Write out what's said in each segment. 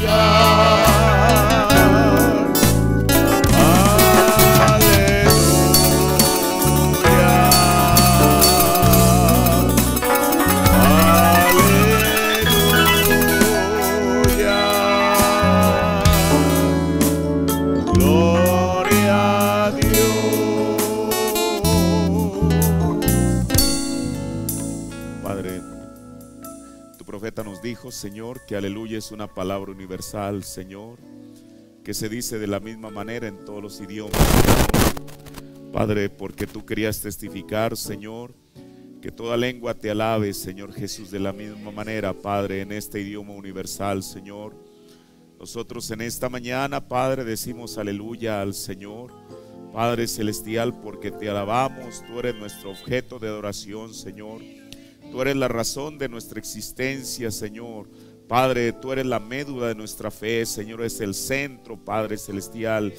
Yeah. es una palabra universal, Señor, que se dice de la misma manera en todos los idiomas. Padre, porque tú querías testificar, Señor, que toda lengua te alabe, Señor Jesús, de la misma manera, Padre, en este idioma universal, Señor. Nosotros en esta mañana, Padre, decimos aleluya al Señor. Padre Celestial, porque te alabamos, tú eres nuestro objeto de adoración, Señor. Tú eres la razón de nuestra existencia, Señor. Padre, tú eres la médula de nuestra fe, Señor, es el centro, Padre Celestial,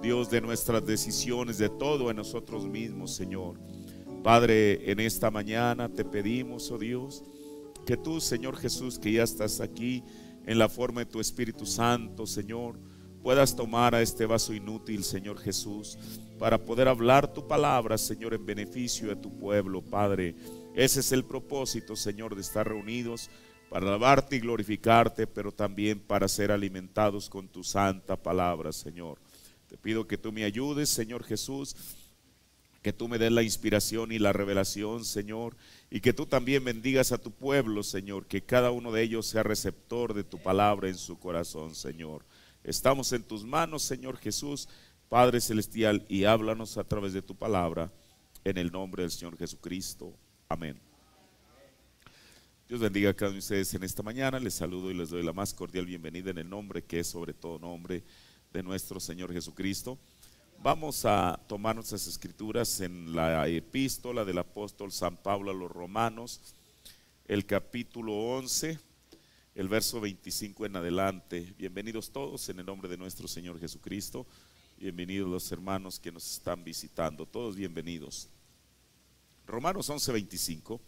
Dios de nuestras decisiones, de todo en nosotros mismos, Señor. Padre, en esta mañana te pedimos, oh Dios, que tú, Señor Jesús, que ya estás aquí en la forma de tu Espíritu Santo, Señor, puedas tomar a este vaso inútil, Señor Jesús, para poder hablar tu palabra, Señor, en beneficio de tu pueblo, Padre. Ese es el propósito, Señor, de estar reunidos para alabarte y glorificarte, pero también para ser alimentados con tu santa palabra, Señor. Te pido que tú me ayudes, Señor Jesús, que tú me des la inspiración y la revelación, Señor, y que tú también bendigas a tu pueblo, Señor, que cada uno de ellos sea receptor de tu palabra en su corazón, Señor. Estamos en tus manos, Señor Jesús, Padre Celestial, y háblanos a través de tu palabra, en el nombre del Señor Jesucristo. Amén. Dios bendiga a cada uno de ustedes en esta mañana. Les saludo y les doy la más cordial bienvenida en el nombre que es sobre todo nombre de nuestro Señor Jesucristo. Vamos a tomar nuestras escrituras en la epístola del apóstol San Pablo a los romanos, el capítulo 11, el verso 25 en adelante. Bienvenidos todos en el nombre de nuestro Señor Jesucristo. Bienvenidos los hermanos que nos están visitando. Todos bienvenidos. Romanos 11, 25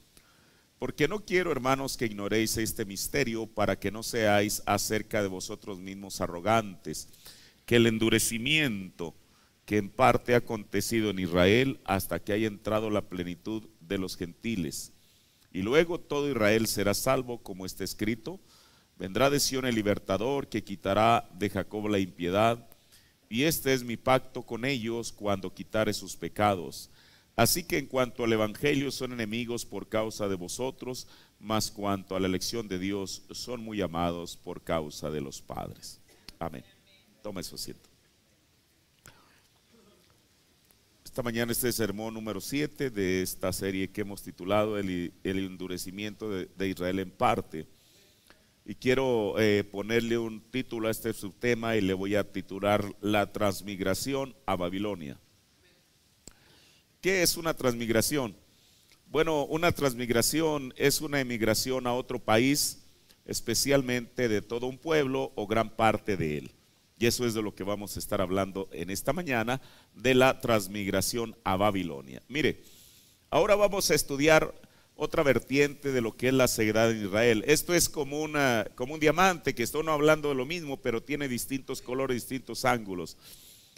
porque no quiero, hermanos, que ignoréis este misterio para que no seáis acerca de vosotros mismos arrogantes, que el endurecimiento que en parte ha acontecido en Israel hasta que haya entrado la plenitud de los gentiles. Y luego todo Israel será salvo, como está escrito, vendrá de Sion el libertador que quitará de Jacob la impiedad, y este es mi pacto con ellos cuando quitare sus pecados Así que en cuanto al Evangelio son enemigos por causa de vosotros, Más cuanto a la elección de Dios son muy amados por causa de los padres. Amén. Toma su asiento. Esta mañana este sermón número 7 de esta serie que hemos titulado El, endurecimiento de, Israel en parte. Y quiero eh, ponerle un título a este subtema y le voy a titular La transmigración a Babilonia. ¿Qué es una transmigración? Bueno, una transmigración es una emigración a otro país, especialmente de todo un pueblo o gran parte de él. Y eso es de lo que vamos a estar hablando en esta mañana, de la transmigración a Babilonia. Mire, ahora vamos a estudiar otra vertiente de lo que es la Seguridad en Israel. Esto es como, como un diamante, que estoy no hablando de lo mismo, pero tiene distintos colores, distintos ángulos.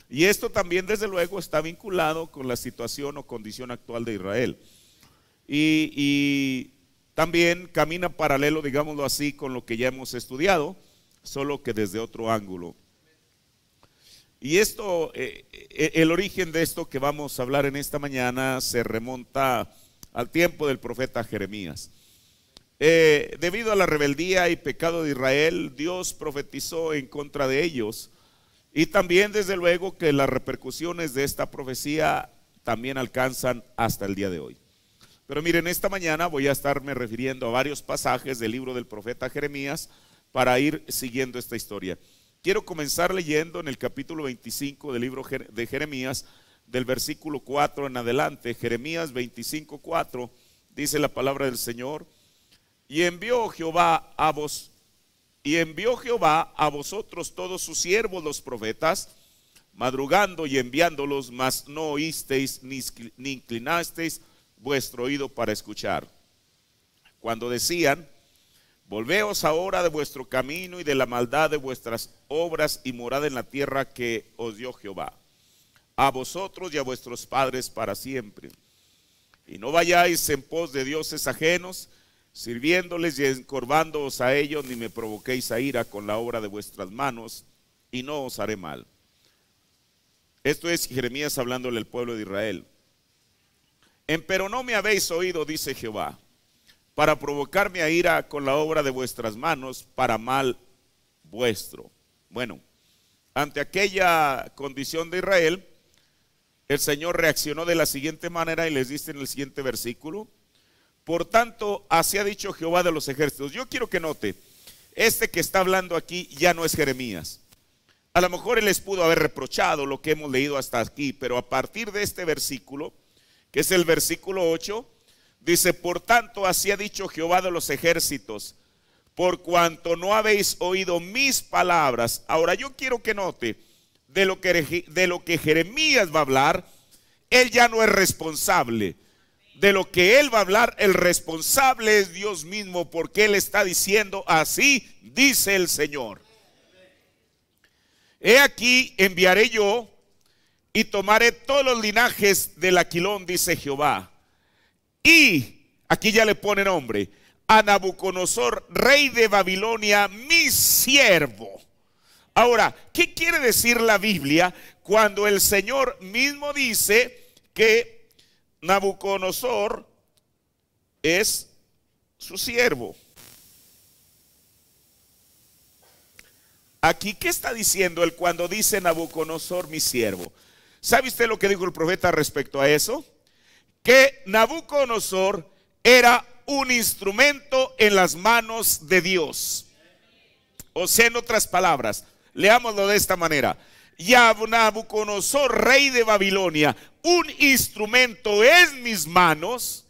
Y esto también, desde luego, está vinculado con la situación o condición actual de Israel. Y, también camina paralelo, digámoslo así, con lo que ya hemos estudiado, solo que desde otro ángulo. Y esto, eh, eh, el origen de esto que vamos a hablar en esta mañana se remonta al tiempo del profeta Jeremías. Eh, debido a la rebeldía y pecado de Israel, Dios profetizó en contra de ellos y también, desde luego, que las repercusiones de esta profecía también alcanzan hasta el día de hoy. Pero miren, esta mañana voy a estarme refiriendo a varios pasajes del libro del profeta Jeremías para ir siguiendo esta historia. Quiero comenzar leyendo en el capítulo 25 del libro de Jeremías, del versículo 4 en adelante. Jeremías 25, 4 dice la palabra del Señor. Y envió Jehová a vos y envió Jehová a vosotros todos sus siervos los profetas, madrugando y enviándolos, mas no oísteis ni, inclinasteis vuestro oído para escuchar. Cuando decían, Volveos ahora de vuestro camino y de la maldad de vuestras obras y morad en la tierra que os dio Jehová, a vosotros y a vuestros padres para siempre. Y no vayáis en pos de dioses ajenos, sirviéndoles y encorvándoos a ellos, ni me provoquéis a ira con la obra de vuestras manos, y no os haré mal. Esto es Jeremías hablándole al pueblo de Israel. pero no me habéis oído, dice Jehová, para provocarme a ira con la obra de vuestras manos, para mal vuestro. Bueno, ante aquella condición de Israel, el Señor reaccionó de la siguiente manera y les dice en el siguiente versículo, por tanto, así ha dicho Jehová de los ejércitos. Yo quiero que note, este que está hablando aquí ya no es Jeremías. A lo mejor él les pudo haber reprochado lo que hemos leído hasta aquí, pero a partir de este versículo, que es el versículo 8, dice, por tanto, así ha dicho Jehová de los ejércitos, por cuanto no habéis oído mis palabras. Ahora yo quiero que note, de lo que, de lo que Jeremías va a hablar, él ya no es responsable de lo que él va a hablar, el responsable es Dios mismo, porque él está diciendo, así dice el Señor. He aquí, enviaré yo y tomaré todos los linajes del Aquilón, dice Jehová. Y, aquí ya le pone nombre, a Nabucodonosor, rey de Babilonia, mi siervo. Ahora, ¿qué quiere decir la Biblia cuando el Señor mismo dice que Nabucodonosor es su siervo. Aquí, ¿qué está diciendo él cuando dice Nabucodonosor, mi siervo? ¿Sabe usted lo que dijo el profeta respecto a eso? Que Nabucodonosor era un instrumento en las manos de Dios. O sea, en otras palabras, leámoslo de esta manera. Conozó rey de Babilonia, un instrumento en mis manos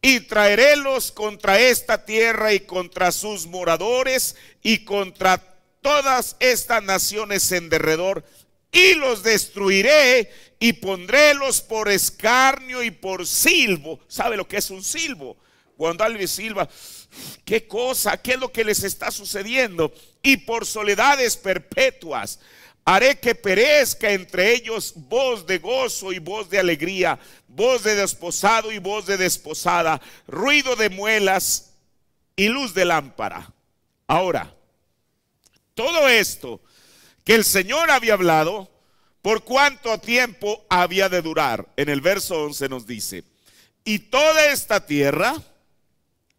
y traerélos contra esta tierra y contra sus moradores y contra todas estas naciones en derredor y los destruiré y pondrélos por escarnio y por silbo. ¿Sabe lo que es un silbo? Cuando alguien silba, ¿qué cosa? ¿Qué es lo que les está sucediendo? Y por soledades perpetuas Haré que perezca entre ellos voz de gozo y voz de alegría, voz de desposado y voz de desposada, ruido de muelas y luz de lámpara. Ahora, todo esto que el Señor había hablado, por cuánto tiempo había de durar. En el verso 11 nos dice, y toda esta tierra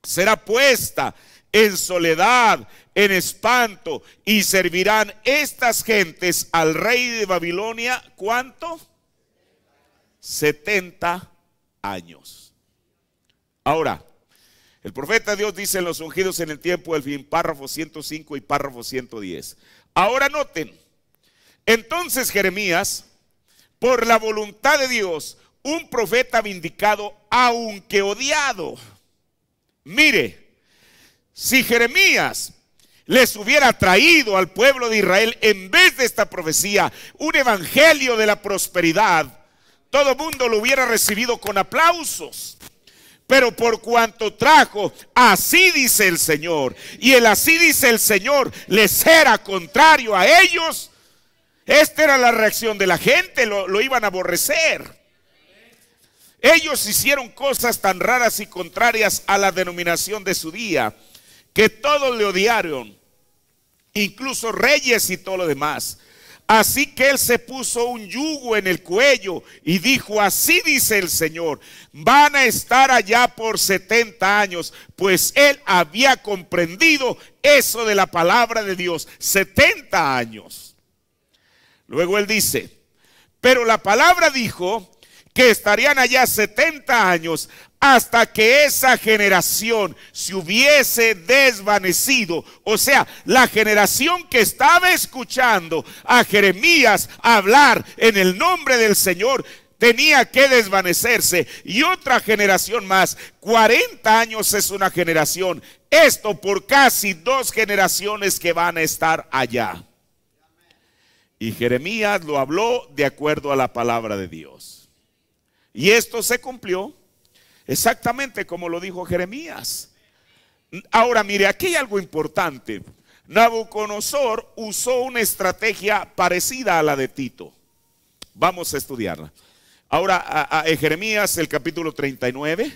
será puesta en soledad, en espanto y servirán estas gentes al rey de Babilonia, ¿cuánto? 70 años. Ahora, el profeta Dios dice en los ungidos en el tiempo del fin, párrafo 105 y párrafo 110. Ahora noten, entonces Jeremías, por la voluntad de Dios, un profeta vindicado, aunque odiado. Mire, si Jeremías, les hubiera traído al pueblo de Israel, en vez de esta profecía, un evangelio de la prosperidad, todo mundo lo hubiera recibido con aplausos. Pero por cuanto trajo, así dice el Señor, y el así dice el Señor les era contrario a ellos, esta era la reacción de la gente, lo, lo iban a aborrecer. Ellos hicieron cosas tan raras y contrarias a la denominación de su día que todos le odiaron incluso reyes y todo lo demás. Así que él se puso un yugo en el cuello y dijo, así dice el Señor, van a estar allá por 70 años, pues él había comprendido eso de la palabra de Dios, 70 años. Luego él dice, pero la palabra dijo que estarían allá 70 años hasta que esa generación se hubiese desvanecido. O sea, la generación que estaba escuchando a Jeremías hablar en el nombre del Señor tenía que desvanecerse. Y otra generación más, 40 años es una generación. Esto por casi dos generaciones que van a estar allá. Y Jeremías lo habló de acuerdo a la palabra de Dios. Y esto se cumplió Exactamente como lo dijo Jeremías. Ahora mire, aquí hay algo importante. Nabucodonosor usó una estrategia parecida a la de Tito. Vamos a estudiarla. Ahora, a, Jeremías, el capítulo 39,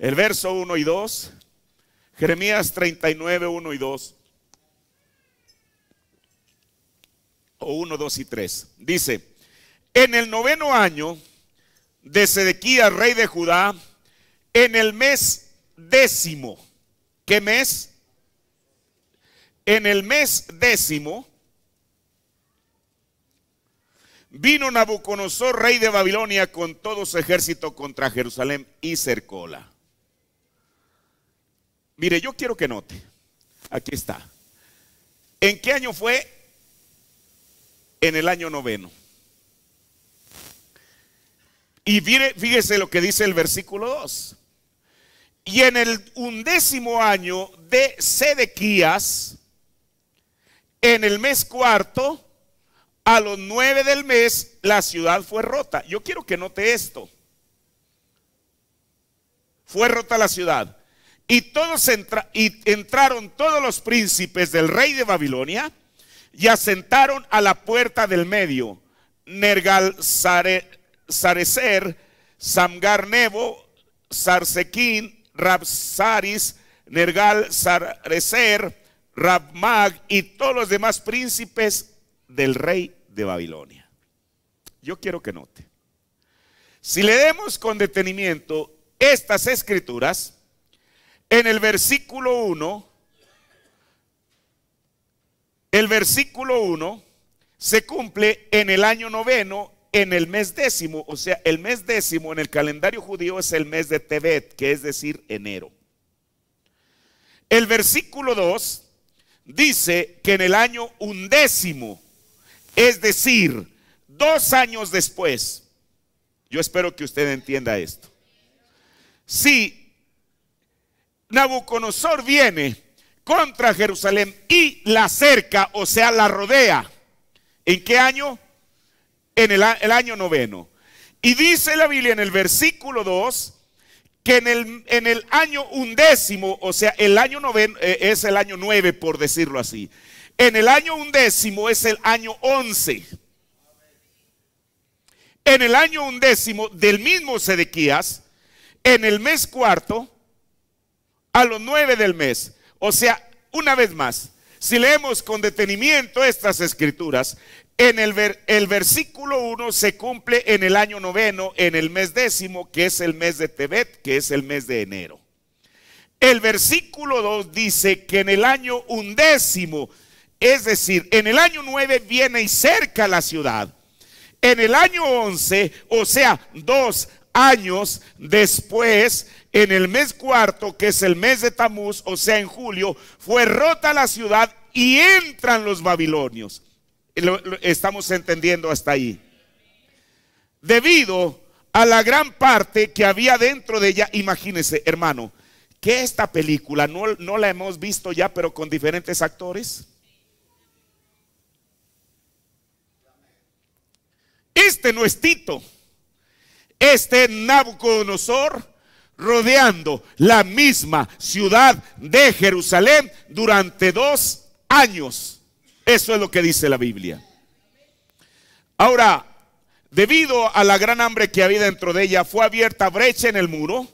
el verso 1 y 2. Jeremías 39, 1 y 2. O 1, 2 y 3. Dice, en el noveno año de Sedequía rey de Judá, en el mes décimo. ¿Qué mes? En el mes décimo vino Nabucodonosor, rey de Babilonia, con todo su ejército contra Jerusalén y cercola Mire, yo quiero que note, aquí está. ¿En qué año fue? En el año noveno. Y fíjese lo que dice el versículo 2. Y en el undécimo año de Sedequías, en el mes cuarto, a los nueve del mes, la ciudad fue rota. Yo quiero que note esto. Fue rota la ciudad. Y todos y entraron todos los príncipes del rey de Babilonia y asentaron a la puerta del medio. Nergal Sarecer, Samgar Nebo, Rabsaris, Nergal Sarecer, Rabmag y todos los demás príncipes del rey de Babilonia. Yo quiero que note. Si leemos con detenimiento estas escrituras, en el versículo 1, el versículo 1 se cumple en el año noveno en el mes décimo, o sea, el mes décimo en el calendario judío es el mes de Tebet, que es decir, enero. El versículo 2 dice que en el año undécimo, es decir, dos años después, yo espero que usted entienda esto. Si Nabucodonosor viene contra Jerusalén y la cerca, o sea, la rodea, ¿en qué año? en el, año noveno. Y dice la Biblia en el versículo 2 que en el, en el año undécimo, o sea, el año noveno eh, es el año nueve, por decirlo así. En el año undécimo es el año once. En el año undécimo del mismo Sedequías, en el mes cuarto, a los nueve del mes. O sea, una vez más, si leemos con detenimiento estas escrituras, en el, el versículo 1 se cumple en el año noveno, en el mes décimo, que es el mes de Tebet, que es el mes de enero. El versículo 2 dice que en el año undécimo, es decir, en el año 9 viene y cerca la ciudad. En el año 11, o sea, dos años después, en el mes cuarto, que es el mes de Tamuz, o sea, en julio, fue rota la ciudad y entran los babilonios. Lo, estamos entendiendo hasta ahí. Debido a la gran parte que había dentro de ella, Imagínese hermano, que esta película no, no la hemos visto ya, pero con diferentes actores. Este no es Tito. Este es Nabucodonosor rodeando la misma ciudad de Jerusalén durante dos años. Eso es lo que dice la Biblia. Ahora, debido a la gran hambre que había dentro de ella, fue abierta brecha en el muro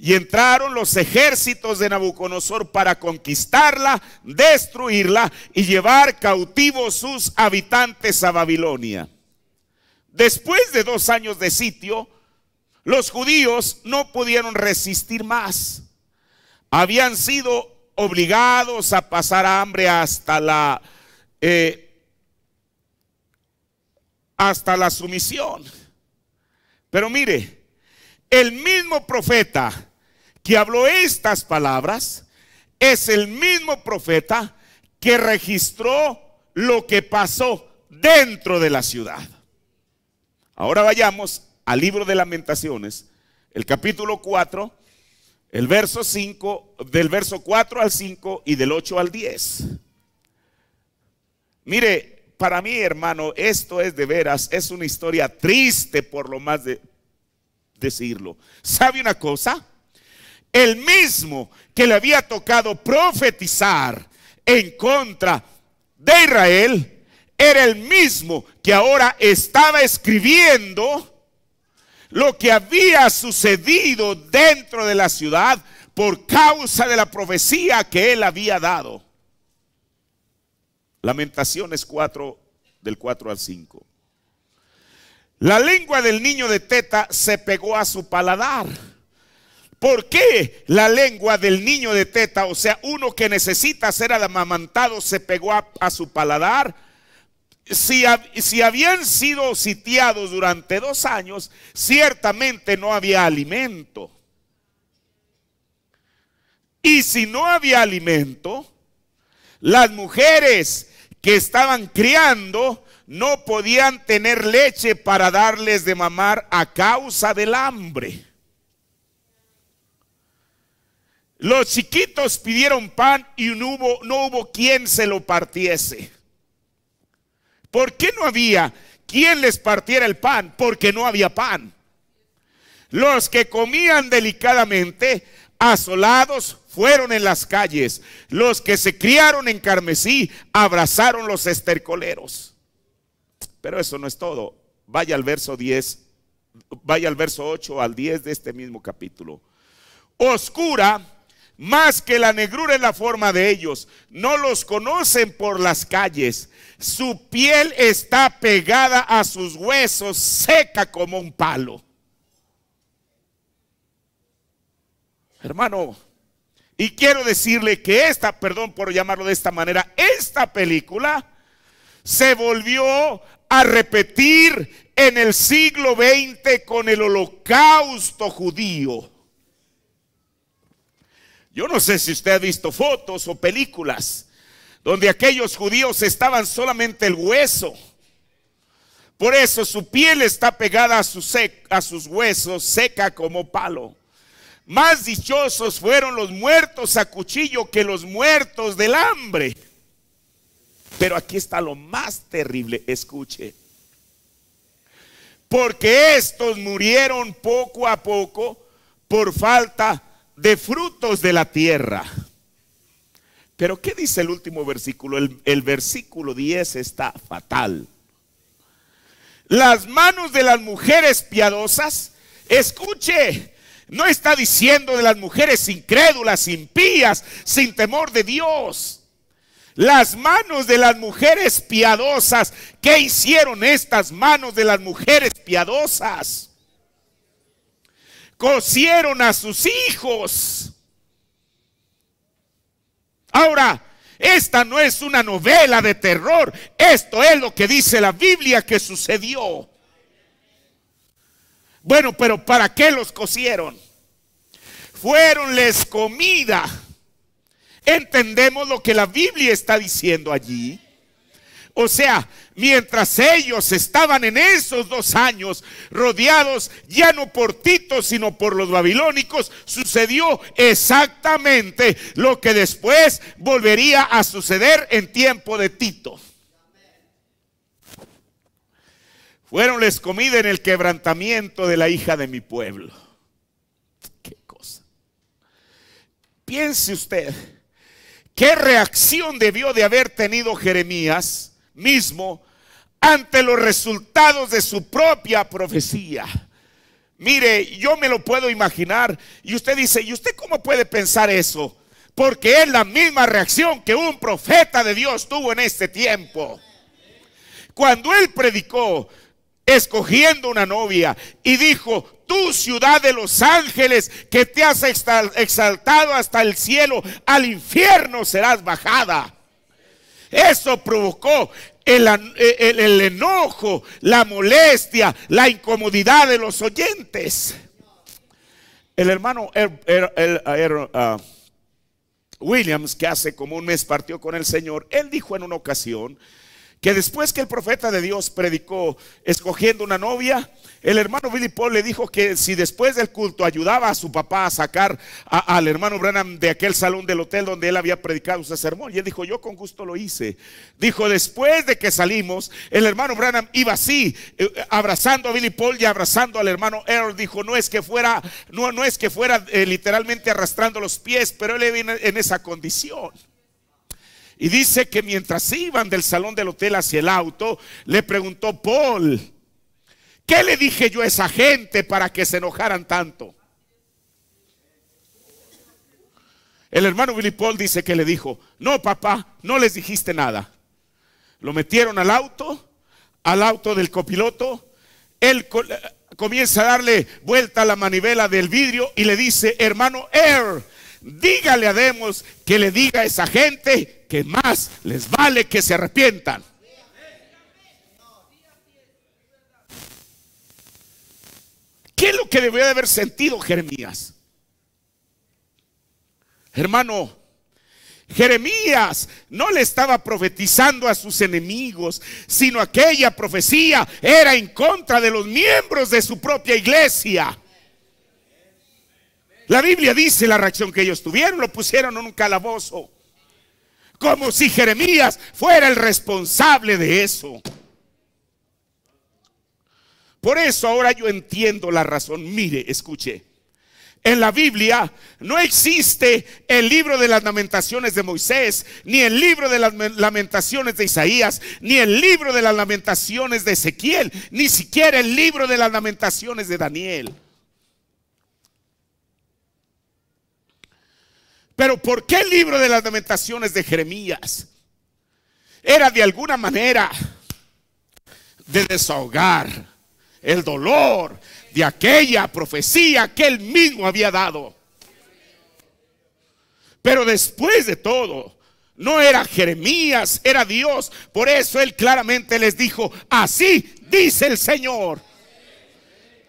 y entraron los ejércitos de Nabucodonosor para conquistarla, destruirla y llevar cautivos sus habitantes a Babilonia. Después de dos años de sitio, los judíos no pudieron resistir más. Habían sido obligados a pasar hambre hasta la eh, hasta la sumisión. Pero mire, el mismo profeta que habló estas palabras es el mismo profeta que registró lo que pasó dentro de la ciudad. Ahora vayamos al libro de lamentaciones, el capítulo 4, el verso 5, del verso 4 al 5 y del 8 al 10. Mire, para mí, hermano, esto es de veras, es una historia triste por lo más de decirlo. ¿Sabe una cosa? El mismo que le había tocado profetizar en contra de Israel, era el mismo que ahora estaba escribiendo lo que había sucedido dentro de la ciudad por causa de la profecía que él había dado. Lamentaciones 4, del 4 al 5. La lengua del niño de teta se pegó a su paladar. ¿Por qué la lengua del niño de teta, o sea, uno que necesita ser amamantado, se pegó a, su paladar? Si, si, habían sido sitiados durante dos años, ciertamente no había alimento. Y si no había alimento, las mujeres que estaban criando no podían tener leche para darles de mamar a causa del hambre. Los chiquitos pidieron pan y no hubo, no hubo quien se lo partiese. ¿Por qué no había quien les partiera el pan? Porque no había pan. Los que comían delicadamente, asolados, fueron en las calles, los que se criaron en carmesí, abrazaron los estercoleros. Pero eso no es todo. Vaya al verso 10, vaya al verso 8 al 10 de este mismo capítulo. Oscura más que la negrura en la forma de ellos. No los conocen por las calles. Su piel está pegada a sus huesos, seca como un palo. Hermano, y quiero decirle que esta, perdón por llamarlo de esta manera, esta película se volvió a repetir en el siglo XX con el holocausto judío. Yo no sé si usted ha visto fotos o películas donde aquellos judíos estaban solamente el hueso. Por eso su piel está pegada a, a sus huesos, seca como palo. Más dichosos fueron los muertos a cuchillo que los muertos del hambre. Pero aquí está lo más terrible, escuche. Porque estos murieron poco a poco por falta de frutos de la tierra. Pero ¿qué dice el último versículo? El, el, versículo 10 está fatal. Las manos de las mujeres piadosas, escuche, no está diciendo de las mujeres incrédulas, impías, sin temor de Dios. Las manos de las mujeres piadosas. ¿Qué hicieron estas manos de las mujeres piadosas? Cosieron a sus hijos. Ahora, esta no es una novela de terror. Esto es lo que dice la Biblia que sucedió. Bueno, pero ¿para qué los cocieron? Fueronles comida. Entendemos lo que la Biblia está diciendo allí. O sea, mientras ellos estaban en esos dos años rodeados ya no por Tito, sino por los babilónicos, sucedió exactamente lo que después volvería a suceder en tiempo de Tito. Fueronles comida en el quebrantamiento de la hija de mi pueblo. Qué cosa. Piense usted, qué reacción debió de haber tenido Jeremías mismo ante los resultados de su propia profecía. Mire, yo me lo puedo imaginar. Y usted dice, ¿y usted cómo puede pensar eso? Porque es la misma reacción que un profeta de Dios tuvo en este tiempo. Cuando él predicó escogiendo una novia y dijo, tú ciudad de los ángeles que te has exaltado hasta el cielo, al infierno serás bajada. Eso provocó el, e-, enojo, la molestia, la incomodidad de los oyentes. El hermano ah, Williams, que hace como un mes partió con el Señor, él dijo en una ocasión, que después que el profeta de Dios predicó escogiendo una novia, el hermano Billy Paul le dijo que si después del culto ayudaba a su papá a sacar al hermano Branham de aquel salón del hotel donde él había predicado su sermón, y él dijo, yo con gusto lo hice. Dijo, después de que salimos, el hermano Branham iba así, eh, abrazando a Billy Paul y abrazando al hermano Earl, dijo, no es que fuera, no, no es que fuera eh, literalmente arrastrando los pies, pero él viene en esa condición. Y dice que mientras iban del salón del hotel hacia el auto, le preguntó Paul, ¿qué le dije yo a esa gente para que se enojaran tanto? El hermano Billy Paul dice que le dijo, no papá, no les dijiste nada. Lo metieron al auto, al auto del copiloto. Él eh, comienza a darle vuelta a la manivela del vidrio y le dice, hermano Air, dígale a Demos que le diga a esa gente que más les vale que se arrepientan. ¿Qué es lo que debió de haber sentido Jeremías? Hermano, Jeremías no le estaba profetizando a sus enemigos, sino aquella profecía era en contra de los miembros de su propia iglesia. La Biblia dice la reacción que ellos tuvieron, lo pusieron en un calabozo. Como si Jeremías fuera el responsable de eso. Por eso ahora yo entiendo la razón. Mire, escuche. En la Biblia no existe el libro de las lamentaciones de Moisés, ni el libro de las lamentaciones de Isaías, ni el libro de las lamentaciones de Ezequiel, ni siquiera el libro de las lamentaciones de Daniel. Pero ¿por qué el libro de las lamentaciones de Jeremías era de alguna manera de desahogar el dolor de aquella profecía que él mismo había dado? Pero después de todo, no era Jeremías, era Dios. Por eso él claramente les dijo, así dice el Señor.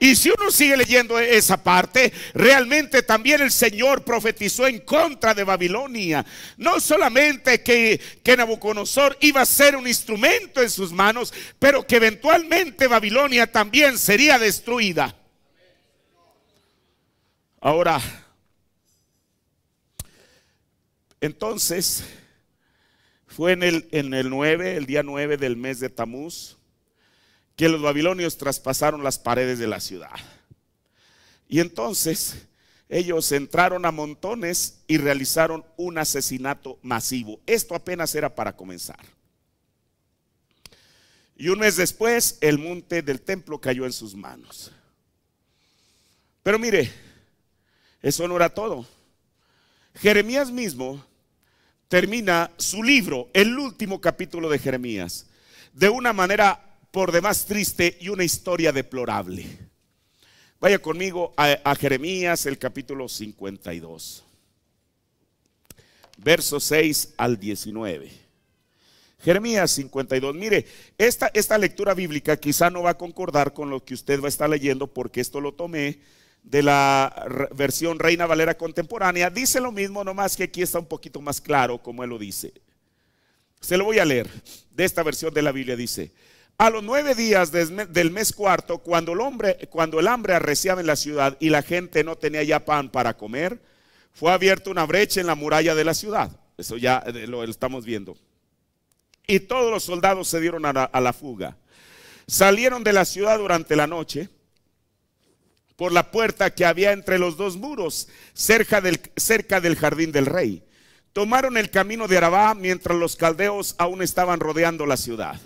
Y si uno sigue leyendo e-, esa parte, realmente también el Señor profetizó en contra de Babilonia. No solamente que, Nabucodonosor iba a ser un instrumento en sus manos, pero que eventualmente Babilonia también sería destruida. Ahora, entonces, fue en el, en el 9, el día 9 del mes de Tamuz que los babilonios traspasaron las paredes de la ciudad. Y entonces ellos entraron a montones y realizaron un asesinato masivo. Esto apenas era para comenzar. Y un mes después, el monte del templo cayó en sus manos. Pero mire, eso no era todo. Jeremías mismo termina su libro, el último capítulo de Jeremías, de una manera por demás triste y una historia deplorable. Vaya conmigo a, Jeremías, el capítulo 52, versos 6 al 19. Jeremías 52. Mire, esta, esta lectura bíblica quizá no va a concordar con lo que usted va a estar leyendo porque esto lo tomé de la versión Reina Valera contemporánea. Dice lo mismo, nomás que aquí está un poquito más claro como él lo dice. Se lo voy a leer de esta versión de la Biblia. Dice, a los nueve días del mes cuarto, cuando el, hombre, cuando el hambre arreciaba en la ciudad y la gente no tenía ya pan para comer, fue abierta una brecha en la muralla de la ciudad. Eso ya eh, lo estamos viendo. Y todos los soldados se dieron a la, fuga. Salieron de la ciudad durante la noche por la puerta que había entre los dos muros, cerca del, cerca del jardín del rey. Tomaron el camino de Arabá mientras los caldeos aún estaban rodeando la ciudad.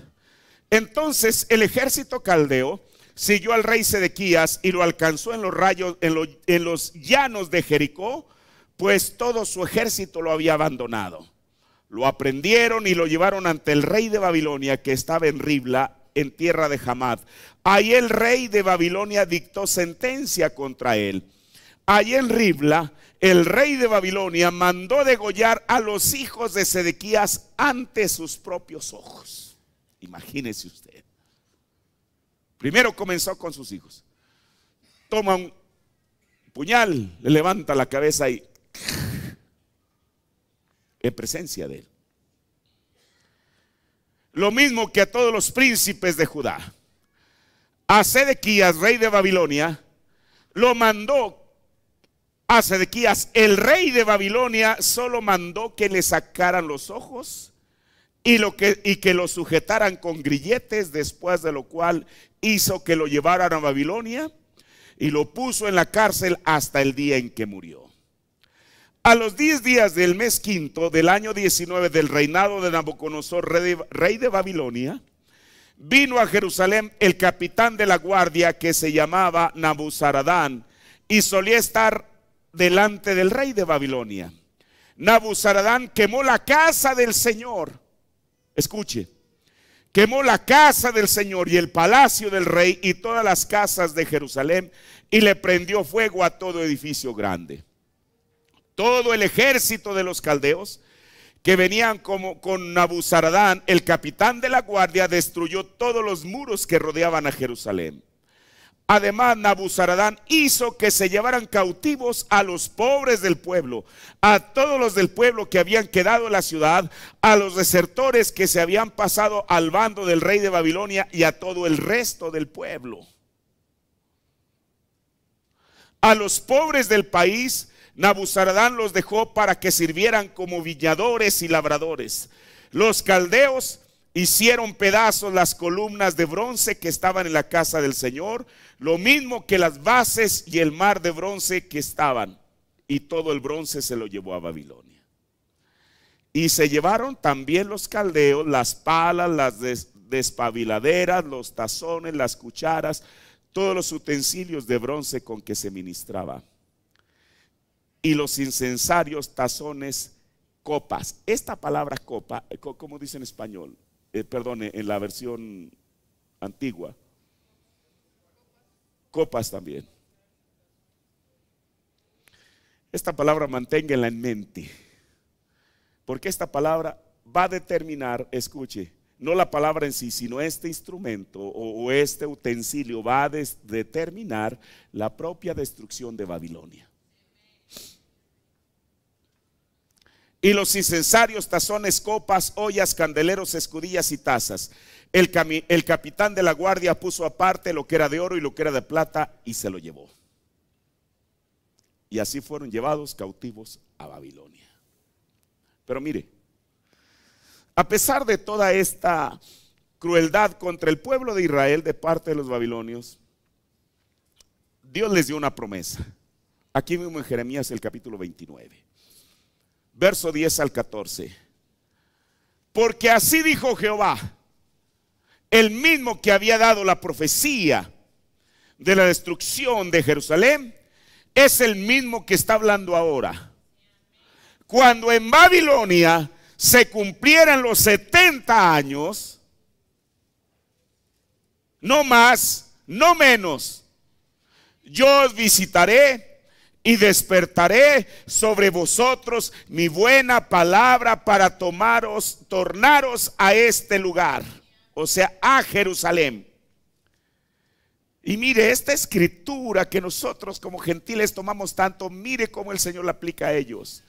Entonces el ejército caldeo siguió al rey Sedequías y lo alcanzó en los rayos, los llanos de Jericó, pues todo su ejército lo había abandonado. Lo aprendieron y lo llevaron ante el rey de Babilonia que estaba en Ribla, en tierra de Hamad. Ahí el rey de Babilonia dictó sentencia contra él. Ahí en Ribla, el rey de Babilonia mandó degollar a los hijos de Sedequías ante sus propios ojos. Imagínese usted. Primero comenzó con sus hijos. Toma un puñal, le levanta la cabeza y en presencia de él. Lo mismo que a todos los príncipes de Judá. A Sedequías, rey de Babilonia, lo mandó a Sedequías, el rey de Babilonia, solo mandó que le sacaran los ojos y, lo que, y que lo sujetaran con grilletes, después de lo cual hizo que lo llevaran a Babilonia y lo puso en la cárcel hasta el día en que murió. A los diez días del mes quinto del año 19 del reinado de Nabucodonosor, rey de Babilonia, vino a Jerusalén el capitán de la guardia que se llamaba Nabuzaradán y solía estar delante del rey de Babilonia. Nabuzaradán quemó la casa del Señor Escuche, quemó la casa del Señor y el palacio del rey y todas las casas de Jerusalén y le prendió fuego a todo edificio grande. Todo el ejército de los caldeos que venían como con Nabuzaradán, el capitán de la guardia, destruyó todos los muros que rodeaban a Jerusalén. Además, Nabuzaradán hizo que se llevaran cautivos a los pobres del pueblo, a todos los del pueblo que habían quedado en la ciudad, a los desertores que se habían pasado al bando del rey de Babilonia y a todo el resto del pueblo. A los pobres del país, Nabuzaradán los dejó para que sirvieran como villadores y labradores. Los caldeos hicieron pedazos las columnas de bronce que estaban en la casa del Señor, lo mismo que las bases y el mar de bronce que estaban. Y todo el bronce se lo llevó a Babilonia. Y se llevaron también los caldeos, las palas, las despabiladeras, los tazones, las cucharas, todos los utensilios de bronce con que se ministraba. Y los incensarios, tazones, copas. Esta palabra copa, eh, como dice en español, eh, perdone, en la versión antigua, copas también. Esta palabra manténgala en mente, porque esta palabra va a determinar, escuche, no la palabra en sí, sino este instrumento o, este utensilio va a determinar la propia destrucción de Babilonia. Y los incensarios, tazones, copas, ollas, candeleros, escudillas y tazas. El, capitán de la guardia puso aparte lo que era de oro y lo que era de plata y se lo llevó. Y así fueron llevados cautivos a Babilonia. Pero mire, a pesar de toda esta crueldad contra el pueblo de Israel de parte de los babilonios, Dios les dio una promesa. Aquí mismo en Jeremías el capítulo 29, verso 10 al 14. Porque así dijo Jehová, el mismo que había dado la profecía de la destrucción de Jerusalén, es el mismo que está hablando ahora. Cuando en Babilonia se cumplieran los 70 años, no más, no menos, yo os visitaré y despertaré sobre vosotros mi buena palabra para tomaros, tornaros a este lugar o sea, a Jerusalén. Y mire, esta escritura que nosotros como gentiles tomamos tanto, mire cómo el Señor la aplica a ellos.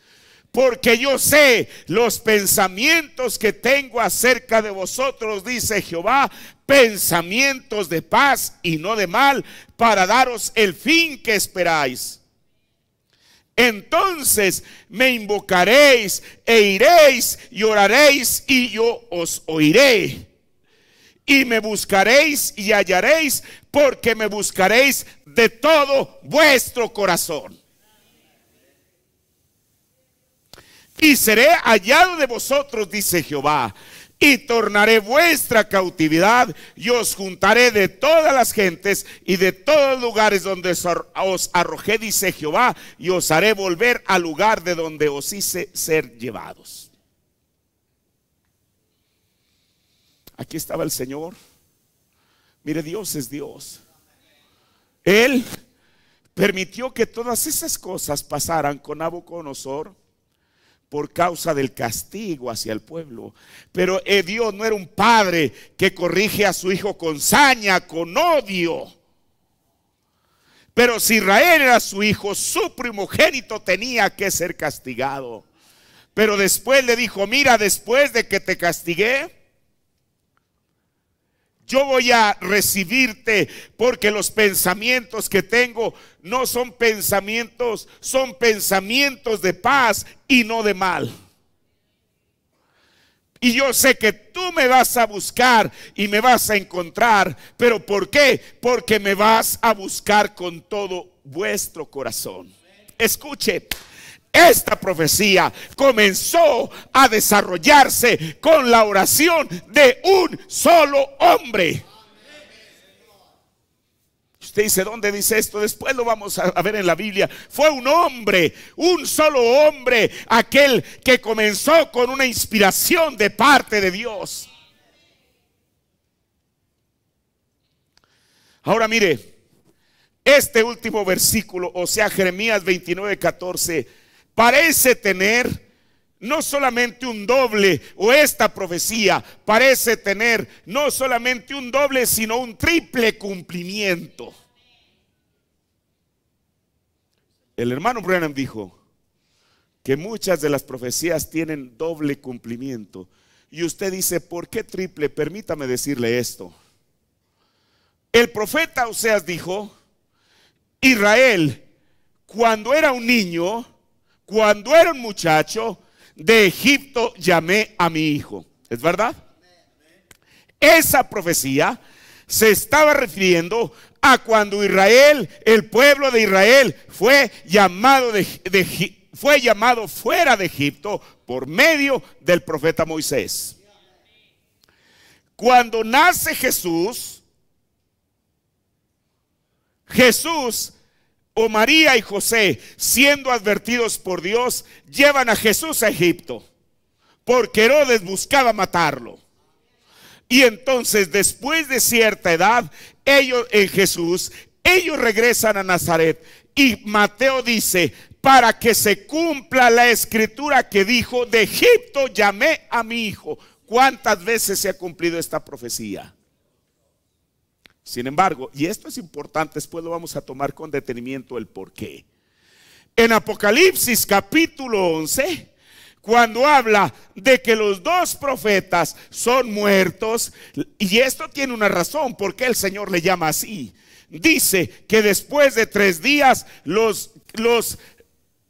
Porque yo sé los pensamientos que tengo acerca de vosotros, dice Jehová, pensamientos de paz y no de mal, para daros el fin que esperáis. Entonces me invocaréis e iréis y oraréis y yo os oiré y me buscaréis y hallaréis, porque me buscaréis de todo vuestro corazón. Y seré hallado de vosotros, dice Jehová, y tornaré vuestra cautividad, y os juntaré de todas las gentes y de todos los lugares donde os arrojé, dice Jehová, y os haré volver al lugar de donde os hice ser llevados. Aquí estaba el Señor. Mire, Dios es Dios. Él permitió que todas esas cosas pasaran con Nabucodonosor por causa del castigo hacia el pueblo. Pero eh, Dios no era un padre que corrige a su hijo con saña, con odio. Pero si Israel era su hijo, su primogénito tenía que ser castigado. Pero después le dijo, mira, después de que te castigué, yo voy a recibirte porque los pensamientos que tengo no son pensamientos, son pensamientos de paz y no de mal. Y yo sé que tú me vas a buscar y me vas a encontrar. ¿Pero por qué? Porque me vas a buscar con todo vuestro corazón. Escuche esta profecía comenzó a desarrollarse con la oración de un solo hombre. Usted dice, ¿dónde dice esto? Después lo vamos a ver en la Biblia. Fue un hombre, un solo hombre, aquel que comenzó con una inspiración de parte de Dios. Ahora mire, este último versículo, o sea, Jeremías 29, 14 parece tener no solamente un doble, o esta profecía parece tener no solamente un doble, sino un triple cumplimiento. El hermano Brennan dijo que muchas de las profecías tienen doble cumplimiento. Y usted dice, ¿por qué triple? Permítame decirle esto. El profeta Oseas dijo, Israel, cuando era un niño, cuando era un muchacho, de Egipto llamé a mi hijo. ¿Es verdad? Esa profecía se estaba refiriendo a cuando Israel, el pueblo de Israel, fue llamado, fue llamado fuera de Egipto por medio del profeta Moisés. Cuando nace Jesús, Jesús o María y José, siendo advertidos por Dios, llevan a Jesús a Egipto, porque Herodes buscaba matarlo. Y entonces, después de cierta edad, ellos en Jesús, ellos regresan a Nazaret. Y Mateo dice, para que se cumpla la escritura que dijo, de Egipto llamé a mi hijo. ¿Cuántas veces se ha cumplido esta profecía? Sin embargo, y esto es importante, después lo vamos a tomar con detenimiento el por qué. En Apocalipsis capítulo 11, cuando habla de que los dos profetas son muertos, y esto tiene una razón, porque el Señor le llama así. Dice que después de tres días los, los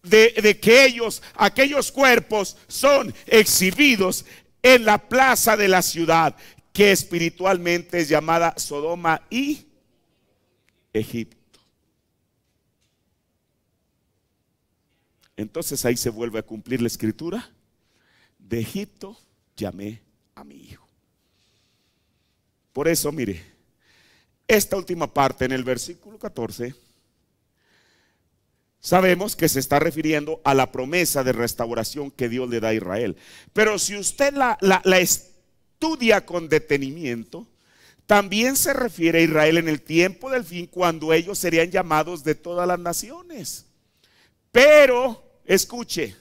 de, de, que ellos, aquellos cuerpos, son exhibidos en la plaza de la ciudad que espiritualmente es llamada Sodoma y Egipto. Entonces ahí se vuelve a cumplir la escritura. De Egipto llamé a mi hijo. Por eso, mire, esta última parte en el versículo 14, sabemos que se está refiriendo a la promesa de restauración que Dios le da a Israel. Pero si usted la, la, la, estudia con detenimiento, también se refiere a Israel en el tiempo del fin, cuando ellos serían llamados de todas las naciones. Pero, escuche,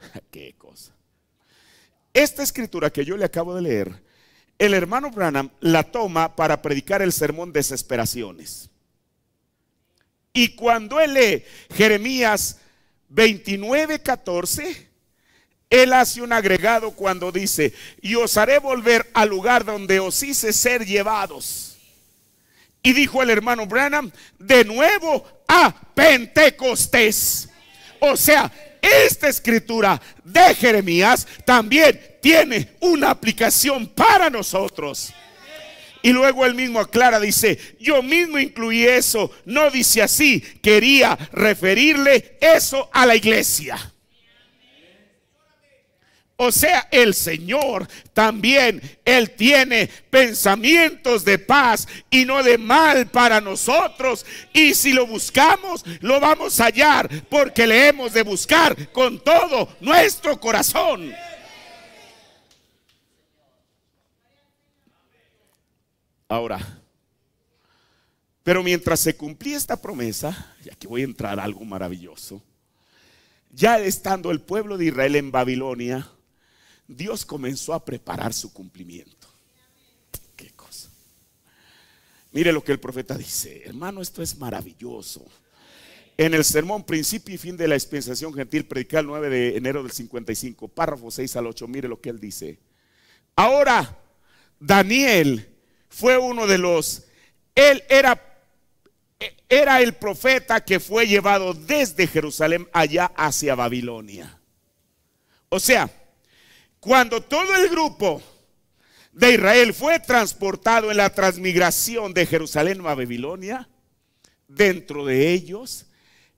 qué cosa. Esta escritura que yo le acabo de leer, el hermano Branham la toma para predicar el sermón Desesperaciones. Y cuando él lee Jeremías 29, 14, él hace un agregado cuando dice, y os haré volver al lugar donde os hice ser llevados. Y dijo el hermano Branham, de nuevo a Pentecostés. O sea, esta escritura de Jeremías también tiene una aplicación para nosotros. Y luego él mismo aclara, dice, yo mismo incluí eso, no dice así, quería referirle eso a la iglesia. O sea, el Señor también, Él tiene pensamientos de paz y no de mal para nosotros. Y si lo buscamos, lo vamos a hallar, porque le hemos de buscar con todo nuestro corazón. Ahora, pero mientras se cumplía esta promesa, ya que voy a entrar algo maravilloso, ya estando el pueblo de Israel en Babilonia, Dios comenzó a preparar su cumplimiento. Qué cosa. Mire lo que el profeta dice, hermano, esto es maravilloso. En el sermón Principio y Fin de la Expensación Gentil, predicado el 9 de enero del 55, párrafo 6 al 8, mire lo que él dice. Ahora, Daniel fue uno de los, él era, era el profeta que fue llevado desde Jerusalén allá hacia Babilonia. O sea, cuando todo el grupo de Israel fue transportado en la transmigración de Jerusalén a Babilonia, dentro de ellos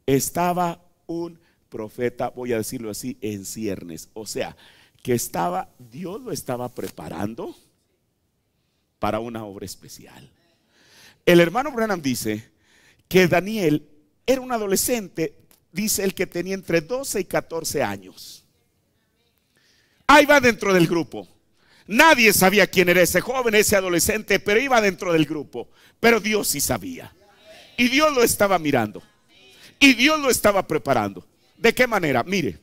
estaba un profeta, voy a decirlo así, en ciernes. O sea, que estaba, Dios lo estaba preparando para una obra especial. El hermano Branham dice que Daniel era un adolescente, dice el que tenía entre 12 y 14 años. Ahí va dentro del grupo. Nadie sabía quién era ese joven, ese adolescente, pero iba dentro del grupo. Pero Dios sí sabía. Y Dios lo estaba mirando. Y Dios lo estaba preparando. ¿De qué manera? Mire.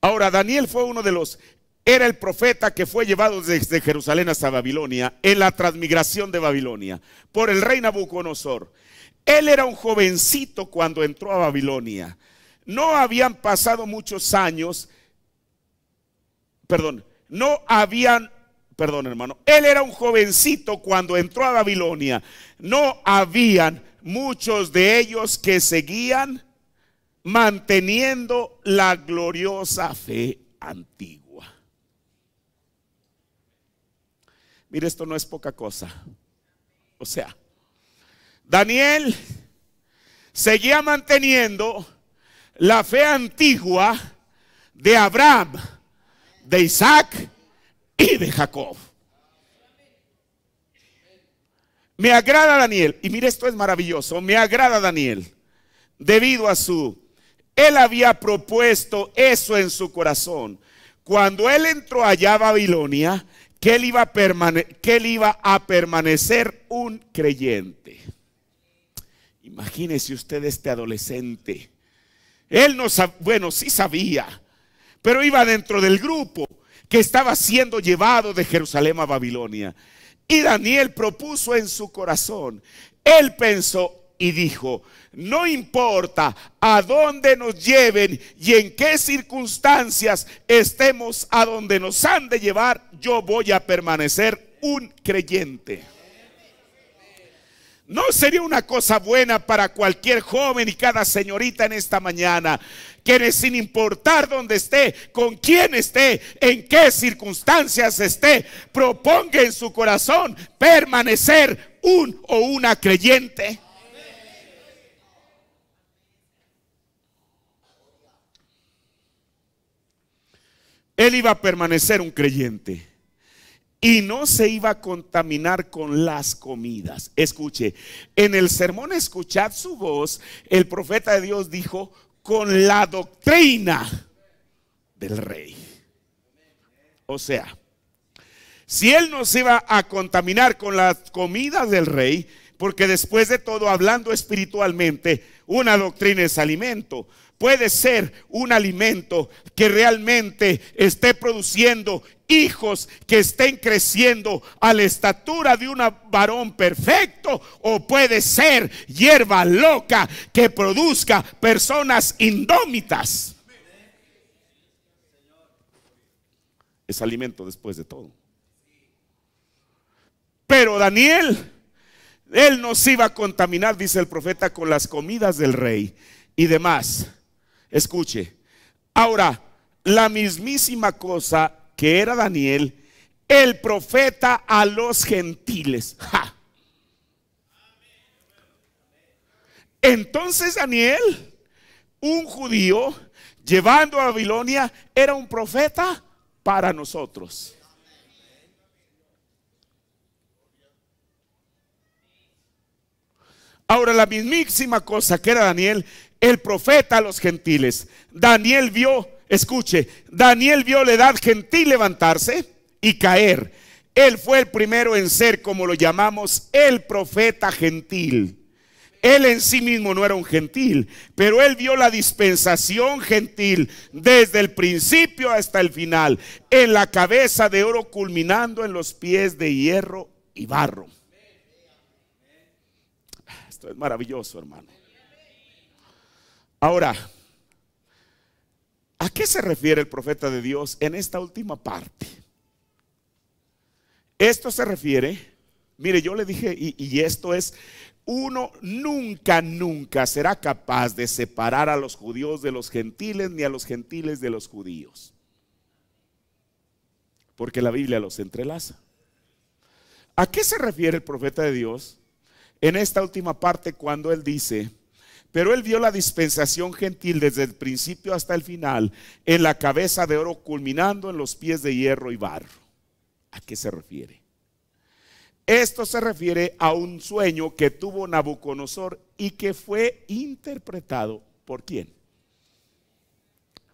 Ahora, Daniel fue uno de los, era el profeta que fue llevado desde Jerusalén hasta Babilonia, en la transmigración de Babilonia, por el rey Nabucodonosor. Él era un jovencito cuando entró a Babilonia. No habían pasado muchos años, perdón, no habían, perdón hermano, él era un jovencito cuando entró a Babilonia. No habían muchos de ellos que seguían manteniendo la gloriosa fe antigua. Mire, esto no es poca cosa. O sea, Daniel seguía manteniendo la fe antigua de Abraham, de Isaac y de Jacob. Me agrada Daniel, y mire esto es maravilloso, me agrada Daniel, debido a su, él había propuesto eso en su corazón. Cuando él entró allá a Babilonia, que él iba a, él iba a permanecer un creyente. Imagínese usted este adolescente él no sabía, bueno, sí sabía, pero iba dentro del grupo que estaba siendo llevado de Jerusalén a Babilonia. Y Daniel propuso en su corazón, él pensó y dijo, no importa a dónde nos lleven y en qué circunstancias estemos a donde nos han de llevar, yo voy a permanecer un creyente. ¿No sería una cosa buena para cualquier joven y cada señorita en esta mañana? Que sin importar dónde esté, con quién esté, en qué circunstancias esté, proponga en su corazón permanecer un o una creyente. Él iba a permanecer un creyente y no se iba a contaminar con las comidas. Escuche, en el sermón escuchad su voz, el profeta de Dios dijo, con la doctrina del rey. O sea, si él no se iba a contaminar con las comidas del rey, porque después de todo, hablando espiritualmente, una doctrina es alimento. Puede ser un alimento que realmente esté produciendo hijos que estén creciendo a la estatura de un varón perfecto o puede ser hierba loca que produzca personas indómitas. Es alimento después de todo. Pero Daniel, él no se iba a contaminar, dice el profeta, con las comidas del rey y demás. Escuche, ahora, la mismísima cosa que era Daniel, el profeta a los gentiles. Entonces Daniel, un judío, llevando a Babilonia, era un profeta para nosotros. Ahora, la mismísima cosa que era Daniel, el profeta a los gentiles. Daniel vio escuche, Daniel vio la edad gentil levantarse y caer. Él fue el primero en ser, como lo llamamos, el profeta gentil. Él en sí mismo no era un gentil, pero él vio la dispensación gentil desde el principio hasta el final, en la cabeza de oro culminando en los pies de hierro y barro. Ah, esto es maravilloso, hermano. Ahora, ¿A qué se refiere el profeta de Dios en esta última parte? Esto se refiere, mire, yo le dije, y, esto es, uno nunca, nunca será capaz de separar a los judíos de los gentiles ni a los gentiles de los judíos. Porque la Biblia los entrelaza. ¿A qué se refiere el profeta de Dios en esta última parte cuando él dice, pero él vio la dispensación gentil desde el principio hasta el final, en la cabeza de oro culminando en los pies de hierro y barro. ¿A qué se refiere? Esto se refiere a un sueño que tuvo Nabucodonosor y que fue interpretado por quién?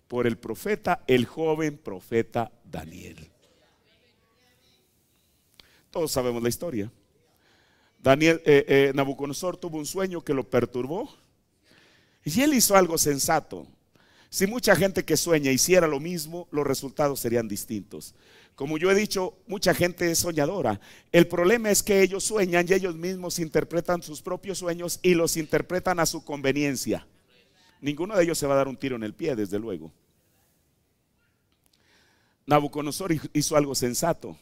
Por el profeta, el joven profeta Daniel. Todos sabemos la historia. Daniel, eh, eh, Nabucodonosor tuvo un sueño que lo perturbó y él hizo algo sensato. Si mucha gente que sueña hiciera lo mismo, los resultados serían distintos. Como yo he dicho, mucha gente es soñadora. El problema es que ellos sueñan y ellos mismos interpretan sus propios sueños y los interpretan a su conveniencia. Ninguno de ellos se va a dar un tiro en el pie, desde luego. Nabucodonosor hizo algo sensato.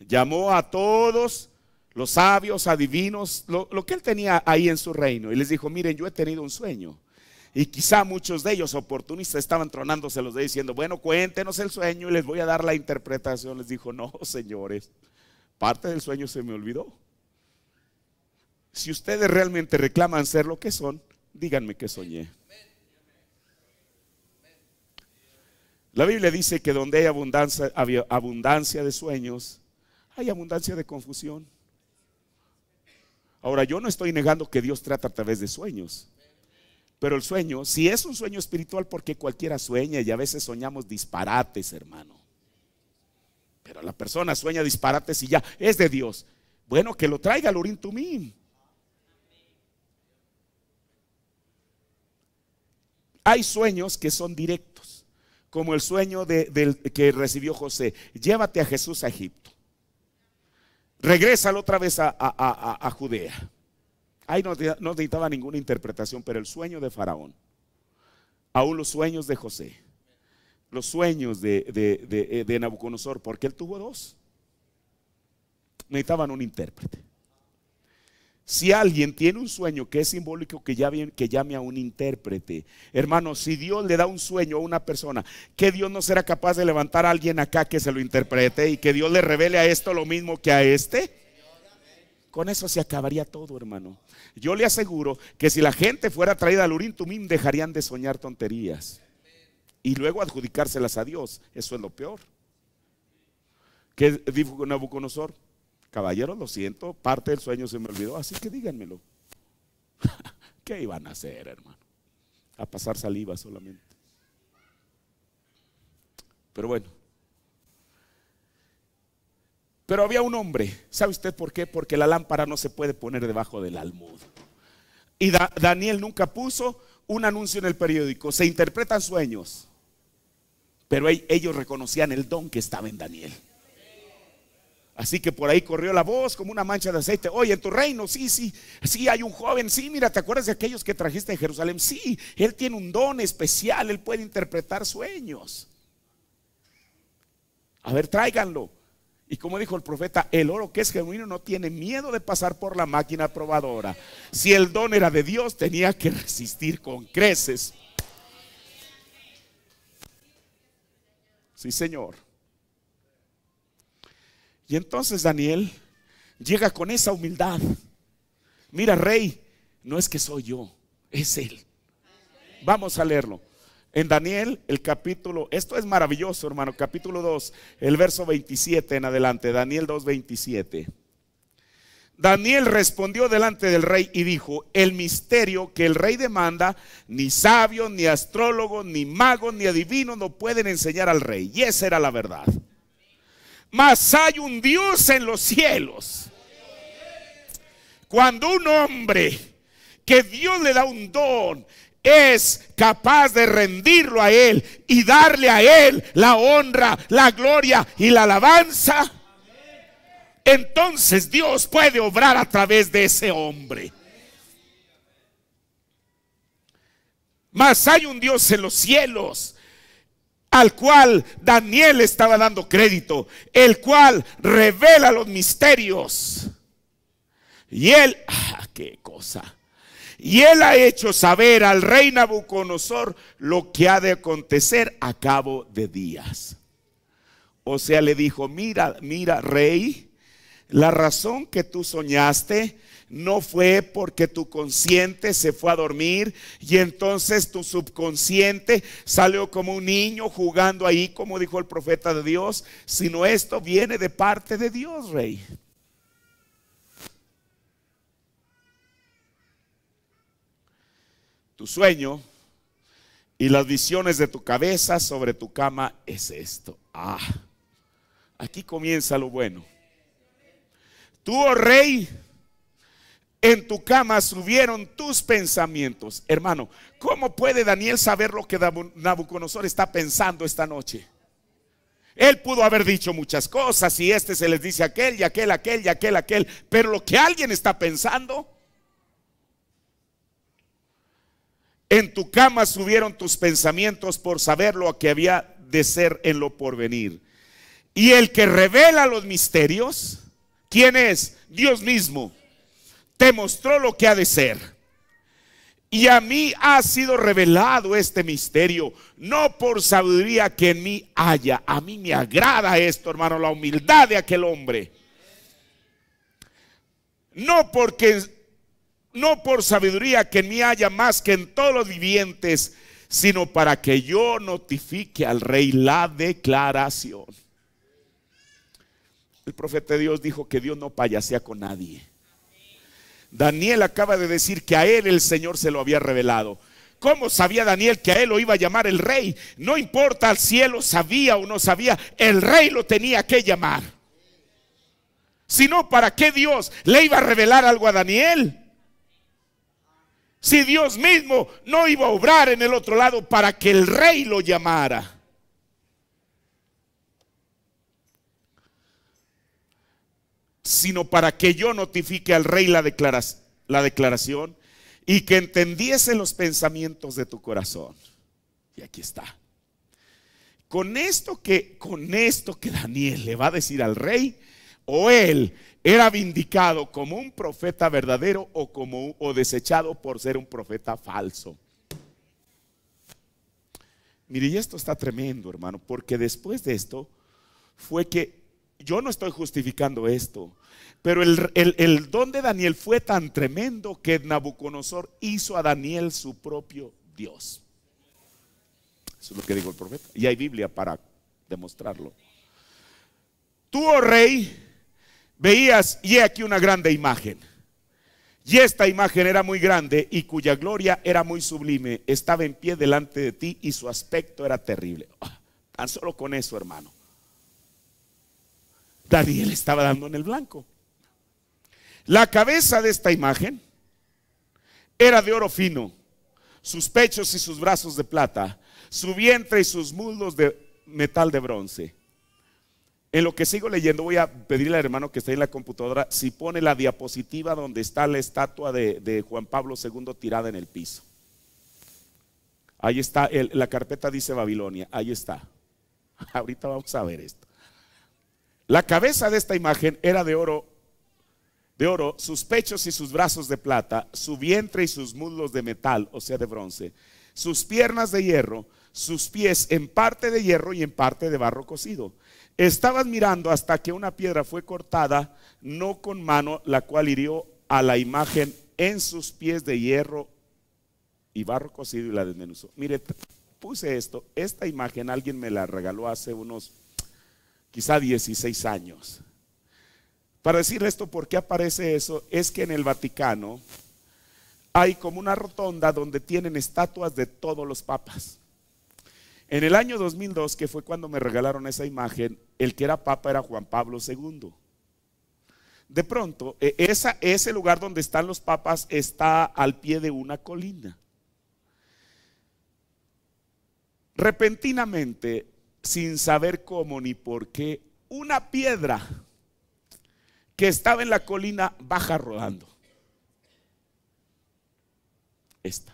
Llamó a todos los sabios, adivinos, lo, lo que él tenía ahí en su reino y les dijo, miren, yo he tenido un sueño. Y quizá muchos de ellos oportunistas estaban tronándose los dedos diciendo, bueno, cuéntenos el sueño y les voy a dar la interpretación. Les dijo, no, señores, parte del sueño se me olvidó. Si ustedes realmente reclaman ser lo que son, díganme que soñé. La Biblia dice que donde hay abundancia, abundancia de sueños, hay abundancia de confusión. Ahora, yo no estoy negando que Dios trata a través de sueños. Pero el sueño, si es un sueño espiritual, porque cualquiera sueña y a veces soñamos disparates, hermano. Pero la persona sueña disparates y ya, es de Dios. Bueno, que lo traiga Lorin Tumín. Hay sueños que son directos, como el sueño que recibió José. Llévate a Jesús a Egipto. Regrésalo otra vez a Judea. Ahí no, necesitaba ninguna interpretación, pero el sueño de Faraón, aún los sueños de José, los sueños eh, de, Nabucodonosor, porque él tuvo dos. Necesitaban un intérprete. Si alguien tiene un sueño que es simbólico, que, llame, que llame a un intérprete. Hermano, si Dios le da un sueño a una persona, que Dios no será capaz de levantar a alguien acá que se lo interprete y que Dios le revele a esto lo mismo que a este. Con eso se acabaría todo, hermano. Yo le aseguro que si la gente fuera traída al Urín dejarían de soñar tonterías. Y luego adjudicárselas a Dios. Eso es lo peor. ¿Qué dijo Nabucodonosor? Caballero, lo siento, parte del sueño se me olvidó, así que díganmelo. ¿Qué iban a hacer, hermano? A pasar saliva solamente. Pero bueno. Pero había un hombre, ¿sabe usted por qué? Porque la lámpara no se puede poner debajo del almud. Y Daniel nunca puso un anuncio en el periódico, se interpretan sueños, pero ellos reconocían el don que estaba en Daniel. Así que por ahí corrió la voz como una mancha de aceite. Oye, en tu reino, sí, sí, sí, hay un joven, sí, mira, ¿te acuerdas de aquellos que trajiste en Jerusalén? Sí, él tiene un don especial, él puede interpretar sueños. A ver, tráiganlo. Y como dijo el profeta, el oro que es genuino no tiene miedo de pasar por la máquina probadora. Si el don era de Dios, tenía que resistir con creces. Sí, Señor. Y entonces Daniel llega con esa humildad. Mira, rey, no es que soy yo, es él. Vamos a leerlo. En Daniel, el capítulo, esto es maravilloso, hermano, capítulo 2, el verso 27 en adelante, Daniel 2, 27. Daniel respondió delante del rey y dijo, el misterio que el rey demanda, ni sabio, ni astrólogo, ni mago, ni adivino no pueden enseñar al rey. Y esa era la verdad. Mas hay un Dios en los cielos. Cuando un hombre que Dios le da un don es capaz de rendirlo a Él y darle a Él la honra, la gloria y la alabanza, entonces Dios puede obrar a través de ese hombre. Mas hay un Dios en los cielos al cual Daniel estaba dando crédito, el cual revela los misterios. Y él, ah, qué cosa. Y él ha hecho saber al rey Nabucodonosor lo que ha de acontecer a cabo de días. O sea, le dijo, mira, mira, rey, la razón que tú soñaste no fue porque tu consciente se fue a dormir y entonces tu subconsciente salió como un niño jugando ahí, como dijo el profeta de Dios, sino esto viene de parte de Dios, rey. sueño y las visiones de tu cabeza sobre tu cama es esto. Ah, aquí comienza lo bueno. Tú, oh rey, en tu cama subieron tus pensamientos. Hermano, ¿cómo puede Daniel saber lo que Nabucodonosor está pensando esta noche? Él pudo haber dicho muchas cosas y este se les dice aquel y aquel, aquel y aquel, aquel, pero lo que alguien está pensando En tu cama subieron tus pensamientos por saber lo que había de ser en lo porvenir. Y el que revela los misterios, ¿quién es? Dios mismo. Te mostró lo que ha de ser. Y a mí ha sido revelado este misterio, no por sabiduría que en mí haya. A mí me agrada esto, hermano, la humildad de aquel hombre. No porque no por sabiduría que en mí haya más que en todos los vivientes, sino para que yo notifique al rey la declaración. El profeta de Dios dijo que Dios no payasea con nadie. Daniel acaba de decir que a él el Señor se lo había revelado. ¿Cómo sabía Daniel que a él lo iba a llamar el rey? No importa si él lo sabía o no sabía, el rey lo tenía que llamar. Si no, ¿para qué Dios le iba a revelar algo a Daniel? si Dios mismo no iba a obrar en el otro lado para que el rey lo llamara? sino para que yo notifique al rey la, declaración, y que entendiese los pensamientos de tu corazón. Y aquí está. Con esto que con esto que Daniel le va a decir al rey, o él era vindicado como un profeta verdadero o, como, o desechado por ser un profeta falso. Mire, y esto está tremendo, hermano, porque después de esto fue que yo no estoy justificando esto, pero el, el don de Daniel fue tan tremendo que Nabucodonosor hizo a Daniel su propio Dios. Eso es lo que dijo el profeta. Y hay Biblia para demostrarlo. Tú, oh rey, veías, y he aquí una grande imagen. Y esta imagen era muy grande y cuya gloria era muy sublime. Estaba en pie delante de ti y su aspecto era terrible. Ah, tan solo con eso, hermano. Daniel estaba dando en el blanco. La cabeza de esta imagen era de oro fino, sus pechos y sus brazos de plata, su vientre y sus muslos de metal de bronce en lo que sigo leyendo, voy a pedirle al hermano que está en la computadora si pone la diapositiva donde está la estatua de, Juan Pablo II tirada en el piso. Ahí está, la carpeta dice Babilonia, ahí está. Ahorita vamos a ver esto. La cabeza de esta imagen era de oro, de oro, sus pechos y sus brazos de plata, su vientre y sus muslos de metal, o sea, de bronce, sus piernas de hierro, sus pies en parte de hierro y en parte de barro cocido Estabas mirando hasta que una piedra fue cortada, no con mano, la cual hirió a la imagen en sus pies de hierro y barro cocido y la desmenuzó. Mire, puse esto, esta imagen alguien me la regaló hace unos quizá 16 años. Para decir esto, ¿por qué aparece eso? Es que en el Vaticano hay como una rotonda donde tienen estatuas de todos los papas. En el año 2002, que fue cuando me regalaron esa imagen, el que era papa era Juan Pablo II. De pronto, e, ese lugar donde están los papas está al pie de una colina. Repentinamente, sin saber cómo ni por qué, una piedra que estaba en la colina baja rodando. Esta.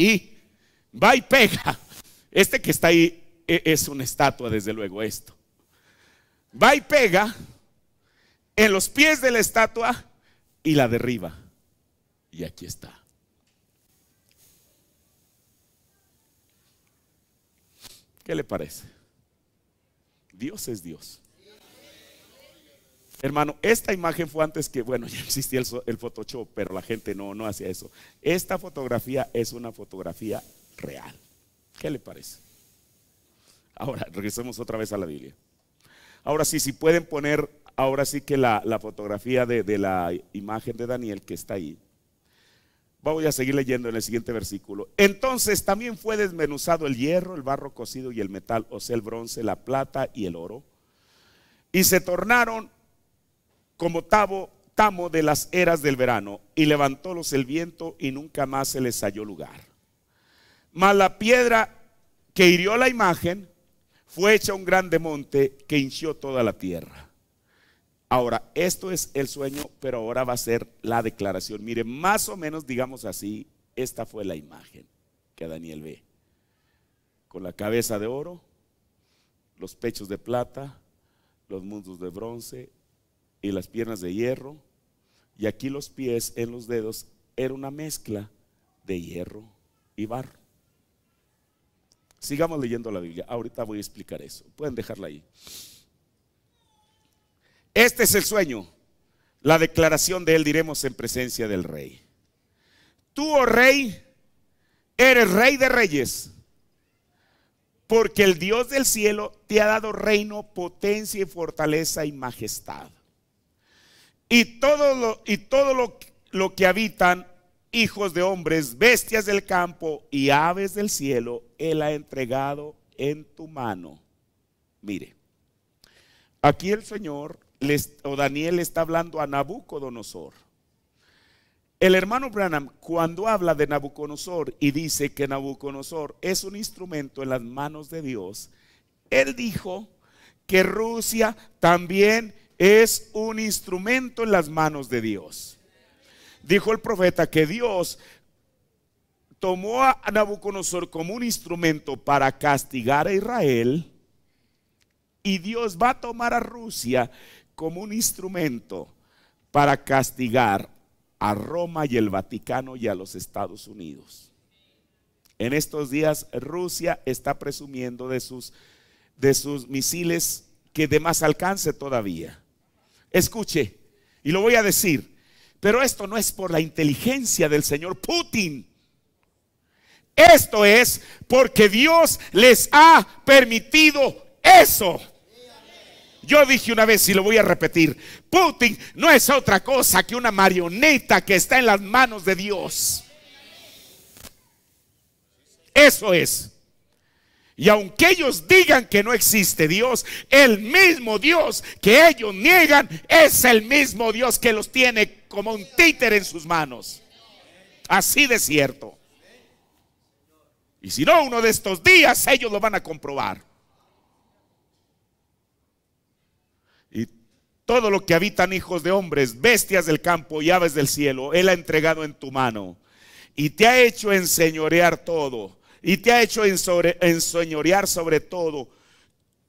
y va y pega. Este que está ahí e, es una estatua, desde luego, esto. Va y pega en los pies de la estatua y la derriba. Y aquí está. ¿Qué le parece? Dios es Dios. Hermano, esta imagen fue antes que, bueno, ya existía el, Photoshop, pero la gente no, no hacía eso. Esta fotografía es una fotografía real. ¿Qué le parece? Ahora, regresemos otra vez a la Biblia. Ahora sí, si pueden poner, ahora sí que la, fotografía de, de la imagen de Daniel que está ahí. Voy a seguir leyendo en el siguiente versículo. Entonces también fue desmenuzado el hierro, el barro cocido y el metal, o sea, el bronce, la plata y el oro. Y se tornaron como tamo de las eras del verano, y levantólos el viento y nunca más se les halló lugar. Mas la piedra que hirió la imagen fue hecha un grande monte que hinchió toda la tierra. Ahora, esto es el sueño, pero ahora va a ser la declaración. Mire, más o menos digamos así, esta fue la imagen que Daniel ve. Con la cabeza de oro, los pechos de plata, los mundos de bronce, y las piernas de hierro, y aquí los pies en los dedos, era una mezcla de hierro y barro. Sigamos leyendo la Biblia. Ahorita voy a explicar eso. Pueden dejarla ahí. Este es el sueño. La declaración de él diremos en presencia del rey. Tú, oh rey, eres rey de reyes. Porque el Dios del cielo te ha dado reino, potencia y fortaleza y majestad y todo lo, y todo lo, lo que habitan, hijos de hombres, bestias del campo y aves del cielo, Él ha entregado en tu mano. Mire, aquí el Señor, o Daniel está hablando a Nabucodonosor. El hermano Branham, cuando habla de Nabucodonosor y dice que Nabucodonosor es un instrumento en las manos de Dios, él dijo que Rusia también es un instrumento en las manos de Dios. Dijo el profeta que Dios tomó a Nabucodonosor como un instrumento para castigar a Israel y Dios va a tomar a Rusia como un instrumento para castigar a Roma y el Vaticano y a los Estados Unidos. En estos días Rusia está presumiendo de sus, de sus misiles que de más alcance todavía. Escuche, y lo voy a decir, pero esto no es por la inteligencia del señor Putin. Esto es porque Dios les ha permitido eso. Yo dije una vez y lo voy a repetir, Putin no es otra cosa que una marioneta que está en las manos de Dios. Eso es. Y aunque ellos digan que no existe Dios, el mismo Dios que ellos niegan es el mismo Dios que los tiene como un títer en sus manos. Así de cierto. Y si no, uno de estos días ellos lo van a comprobar. Y todo lo que habitan hijos de hombres, bestias del campo y aves del cielo, Él ha entregado en tu mano. Y te ha hecho enseñorear todo y te ha hecho ensoñorear sobre todo.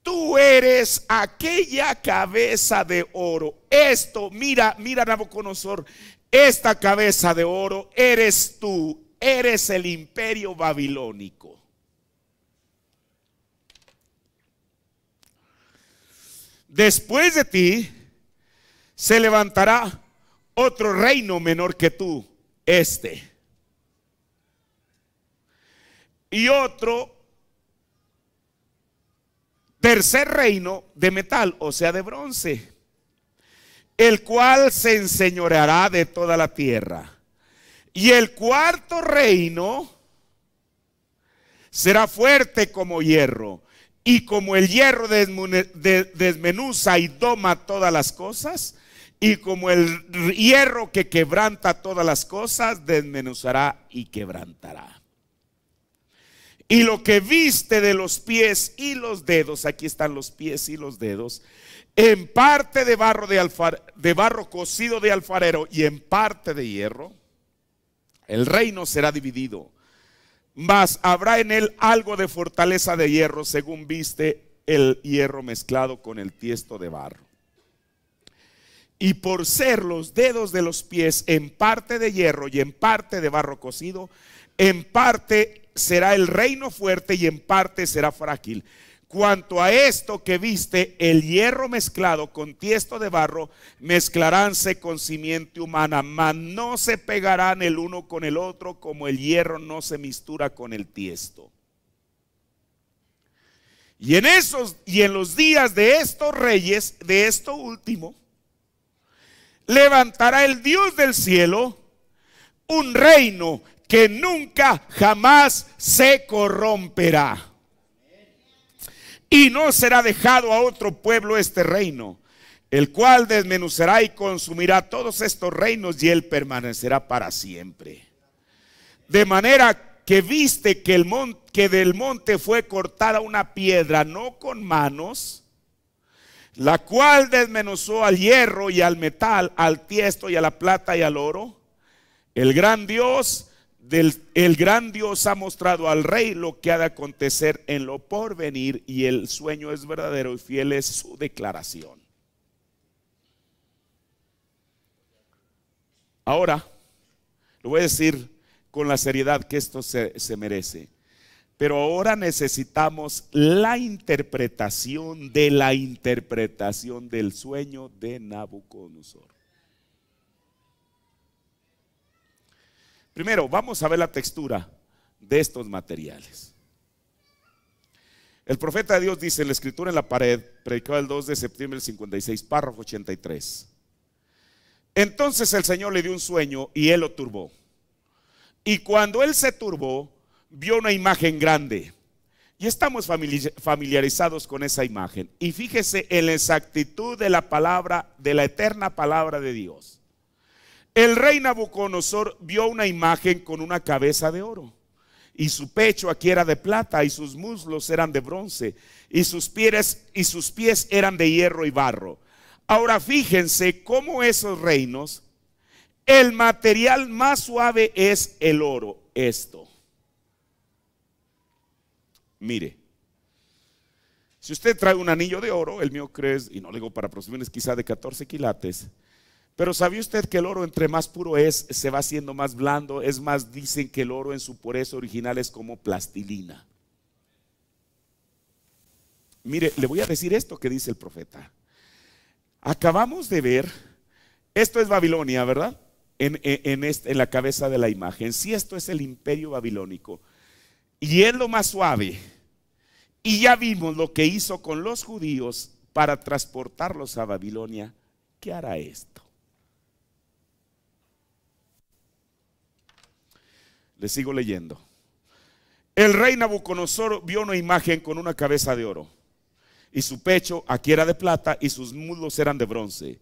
Tú eres aquella cabeza de oro. Esto, mira, mira Nabucodonosor, esta cabeza de oro eres tú, eres el imperio babilónico. Después de ti se levantará otro reino menor que tú, este y otro tercer reino de metal, o sea, de bronce, el cual se enseñoreará de toda la tierra. Y el cuarto reino será fuerte como hierro, y como el hierro desmenuza y doma todas las cosas, y como el hierro que quebranta todas las cosas, desmenuzará y quebrantará y lo que viste de los pies y los dedos, aquí están los pies y los dedos, en parte de barro, de, alfar, de barro cocido de alfarero y en parte de hierro, el reino será dividido, mas habrá en él algo de fortaleza de hierro, según viste el hierro mezclado con el tiesto de barro. Y por ser los dedos de los pies en parte de hierro y en parte de barro cocido, en parte será el reino fuerte y en parte será frágil. Cuanto a esto que viste, el hierro mezclado con tiesto de barro, mezclaránse con simiente humana, mas no se pegarán el uno con el otro como el hierro no se mistura con el tiesto. Y en esos y en los días de estos reyes, de esto último, levantará el Dios del cielo un reino que nunca jamás se corromperá. Y no será dejado a otro pueblo este reino, el cual desmenuzará y consumirá todos estos reinos y él permanecerá para siempre. De manera que viste que, el que del monte fue cortada una piedra, no con manos, la cual desmenuzó al hierro y al metal, al tiesto y a la plata y al oro. El gran Dios el gran Dios ha mostrado al rey lo que ha de acontecer en lo porvenir y el sueño es verdadero y fiel es su declaración. Ahora, lo voy a decir con la seriedad que esto se, se merece, pero ahora necesitamos la interpretación de la interpretación del sueño de Nabucodonosor. Primero, vamos a ver la textura de estos materiales. El profeta de Dios dice en la escritura en la pared, Predicado el 2 de septiembre del 56, párrafo 83. Entonces el Señor le dio un sueño y él lo turbó. Y cuando él se turbó, vio una imagen grande. Y estamos familiarizados con esa imagen. Y fíjese en la exactitud de la palabra, de la eterna palabra de Dios. El rey Nabucodonosor vio una imagen con una cabeza de oro. Y su pecho aquí era de plata y sus muslos eran de bronce y sus pies y sus pies eran de hierro y barro. Ahora fíjense cómo esos reinos el material más suave es el oro, esto. Mire, si usted trae un anillo de oro, el mío crees, y no le digo para presumir, quizá de 14 quilates, pero ¿sabía usted que el oro entre más puro es, se va haciendo más blando? Es más, dicen que el oro en su pureza original es como plastilina. Mire, le voy a decir esto que dice el profeta. Acabamos de ver, esto es Babilonia, ¿verdad? En, este, la cabeza de la imagen. Si esto es el imperio babilónico. Y es lo más suave. Y ya vimos lo que hizo con los judíos para transportarlos a Babilonia. ¿Qué hará esto? Le sigo leyendo. El rey Nabucodonosor vio una imagen con una cabeza de oro, y su pecho aquí era de plata, y sus muslos eran de bronce,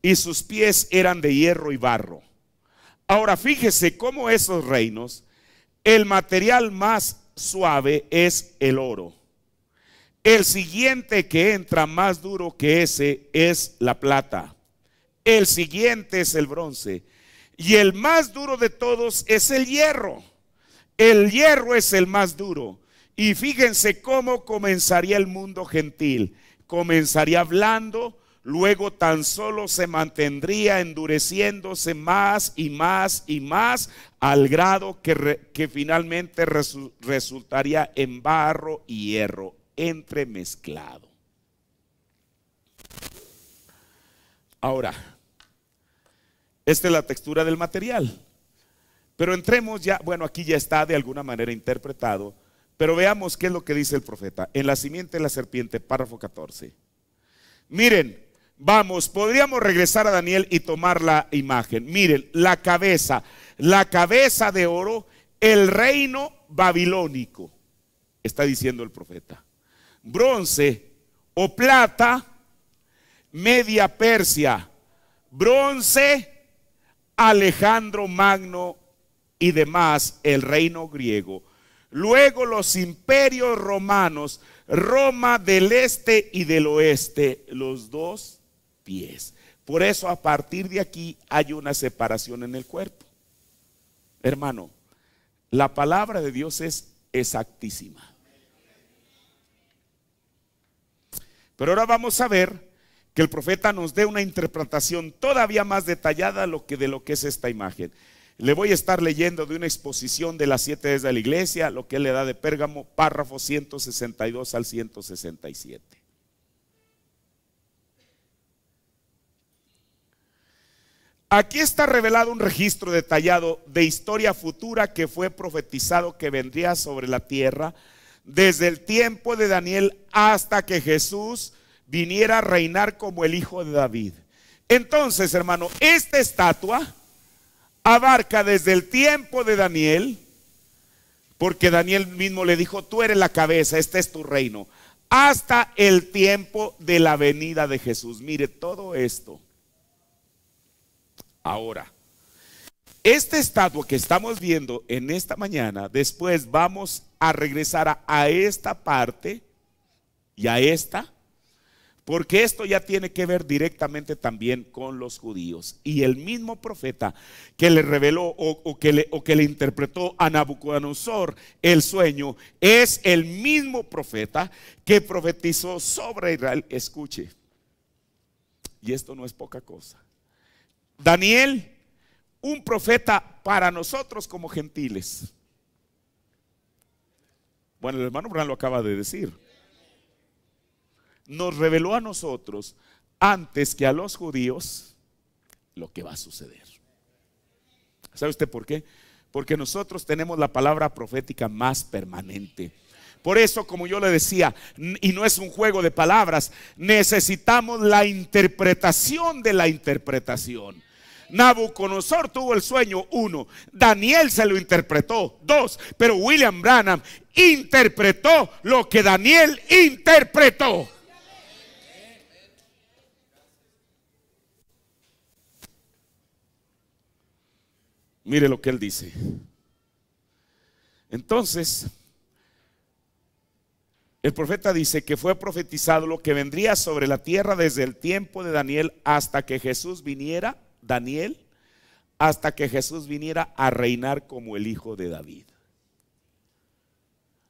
y sus pies eran de hierro y barro. Ahora fíjese cómo esos reinos, el material más suave es el oro. El siguiente que entra más duro que ese es la plata. El siguiente es el bronce. Y el más duro de todos es el hierro. El hierro es el más duro. Y fíjense cómo comenzaría el mundo gentil. Comenzaría hablando luego tan solo se mantendría endureciéndose más y más y más al grado que, finalmente resultaría en barro y hierro entremezclado. Ahora, esta es la textura del material. Pero entremos ya, bueno, aquí ya está de alguna manera interpretado, pero veamos qué es lo que dice el profeta. En la simiente de la serpiente, párrafo 14. Miren, vamos, podríamos regresar a Daniel y tomar la imagen. Miren, la cabeza, la cabeza de oro, el reino babilónico, está diciendo el profeta. Bronce o plata, media Persia. Bronce Alejandro Magno y demás el reino griego. Luego los imperios romanos, Roma del este y del oeste, los dos pies. Por eso a partir de aquí hay una separación en el cuerpo. Hermano, la palabra de Dios es exactísima. Pero ahora vamos a ver que el profeta nos dé una interpretación todavía más detallada lo que de lo que es esta imagen. Le voy a estar leyendo de una exposición de las siete de la iglesia, lo que él le da de Pérgamo, párrafo 162 al 167. Aquí está revelado un registro detallado de historia futura que fue profetizado que vendría sobre la tierra desde el tiempo de Daniel hasta que Jesús viniera a reinar como el hijo de David. Entonces, hermano, esta estatua abarca desde el tiempo de Daniel, porque Daniel mismo le dijo, tú eres la cabeza, este es tu reino, hasta el tiempo de la venida de Jesús. Mire todo esto. Ahora, esta estatua que estamos viendo en esta mañana, después vamos a regresar a, esta parte y a esta porque esto ya tiene que ver directamente también con los judíos. Y el mismo profeta que le reveló o, que, le, que le interpretó a Nabucodonosor el sueño, es el mismo profeta que profetizó sobre Israel. Escuche, y esto no es poca cosa. Daniel, un profeta para nosotros como gentiles. Bueno, el hermano Bran lo acaba de decir nos reveló a nosotros antes que a los judíos lo que va a suceder. ¿Sabe usted por qué? Porque nosotros tenemos la palabra profética más permanente. Por eso, como yo le decía, y no es un juego de palabras, necesitamos la interpretación de la interpretación. Nabucodonosor tuvo el sueño, uno. Daniel se lo interpretó, dos. Pero William Branham interpretó lo que Daniel interpretó. Mire lo que él dice. Entonces, el profeta dice que fue profetizado lo que vendría sobre la tierra desde el tiempo de Daniel hasta que Jesús viniera, Daniel, hasta que Jesús viniera a reinar como el hijo de David.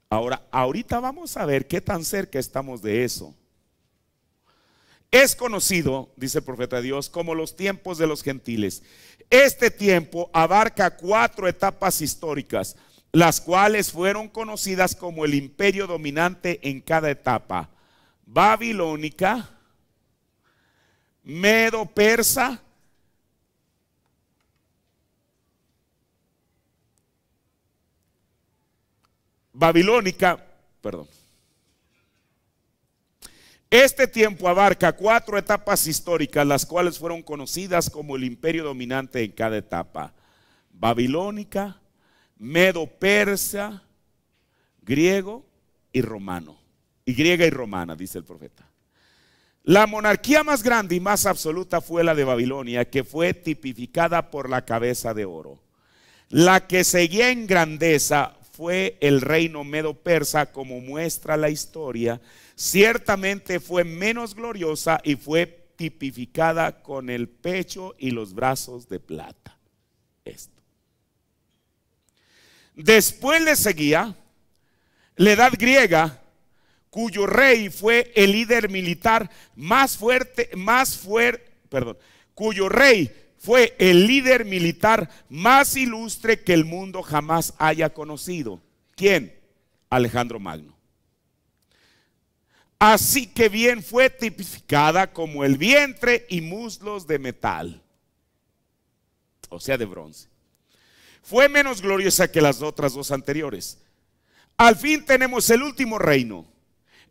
Ahora, ahorita vamos a ver qué tan cerca estamos de eso. Es conocido, dice el profeta Dios, como los tiempos de los gentiles. Este tiempo abarca cuatro etapas históricas, las cuales fueron conocidas como el imperio dominante en cada etapa. Babilónica, medo-persa, babilónica, perdón este tiempo abarca cuatro etapas históricas, las cuales fueron conocidas como el imperio dominante en cada etapa. Babilónica, medo-persa, griego y romano. Y griega y romana, dice el profeta. La monarquía más grande y más absoluta fue la de Babilonia, que fue tipificada por la cabeza de oro. La que seguía en grandeza fue el reino medo-persa, como muestra la historia, ciertamente fue menos gloriosa y fue tipificada con el pecho y los brazos de plata. Esto. Después le seguía la edad griega, cuyo rey fue el líder militar más fuerte, más fuerte, perdón, cuyo rey fue el líder militar más ilustre que el mundo jamás haya conocido. ¿Quién? Alejandro Magno. Así que bien fue tipificada como el vientre y muslos de metal, o sea, de bronce. Fue menos gloriosa que las otras dos anteriores. Al fin tenemos el último reino,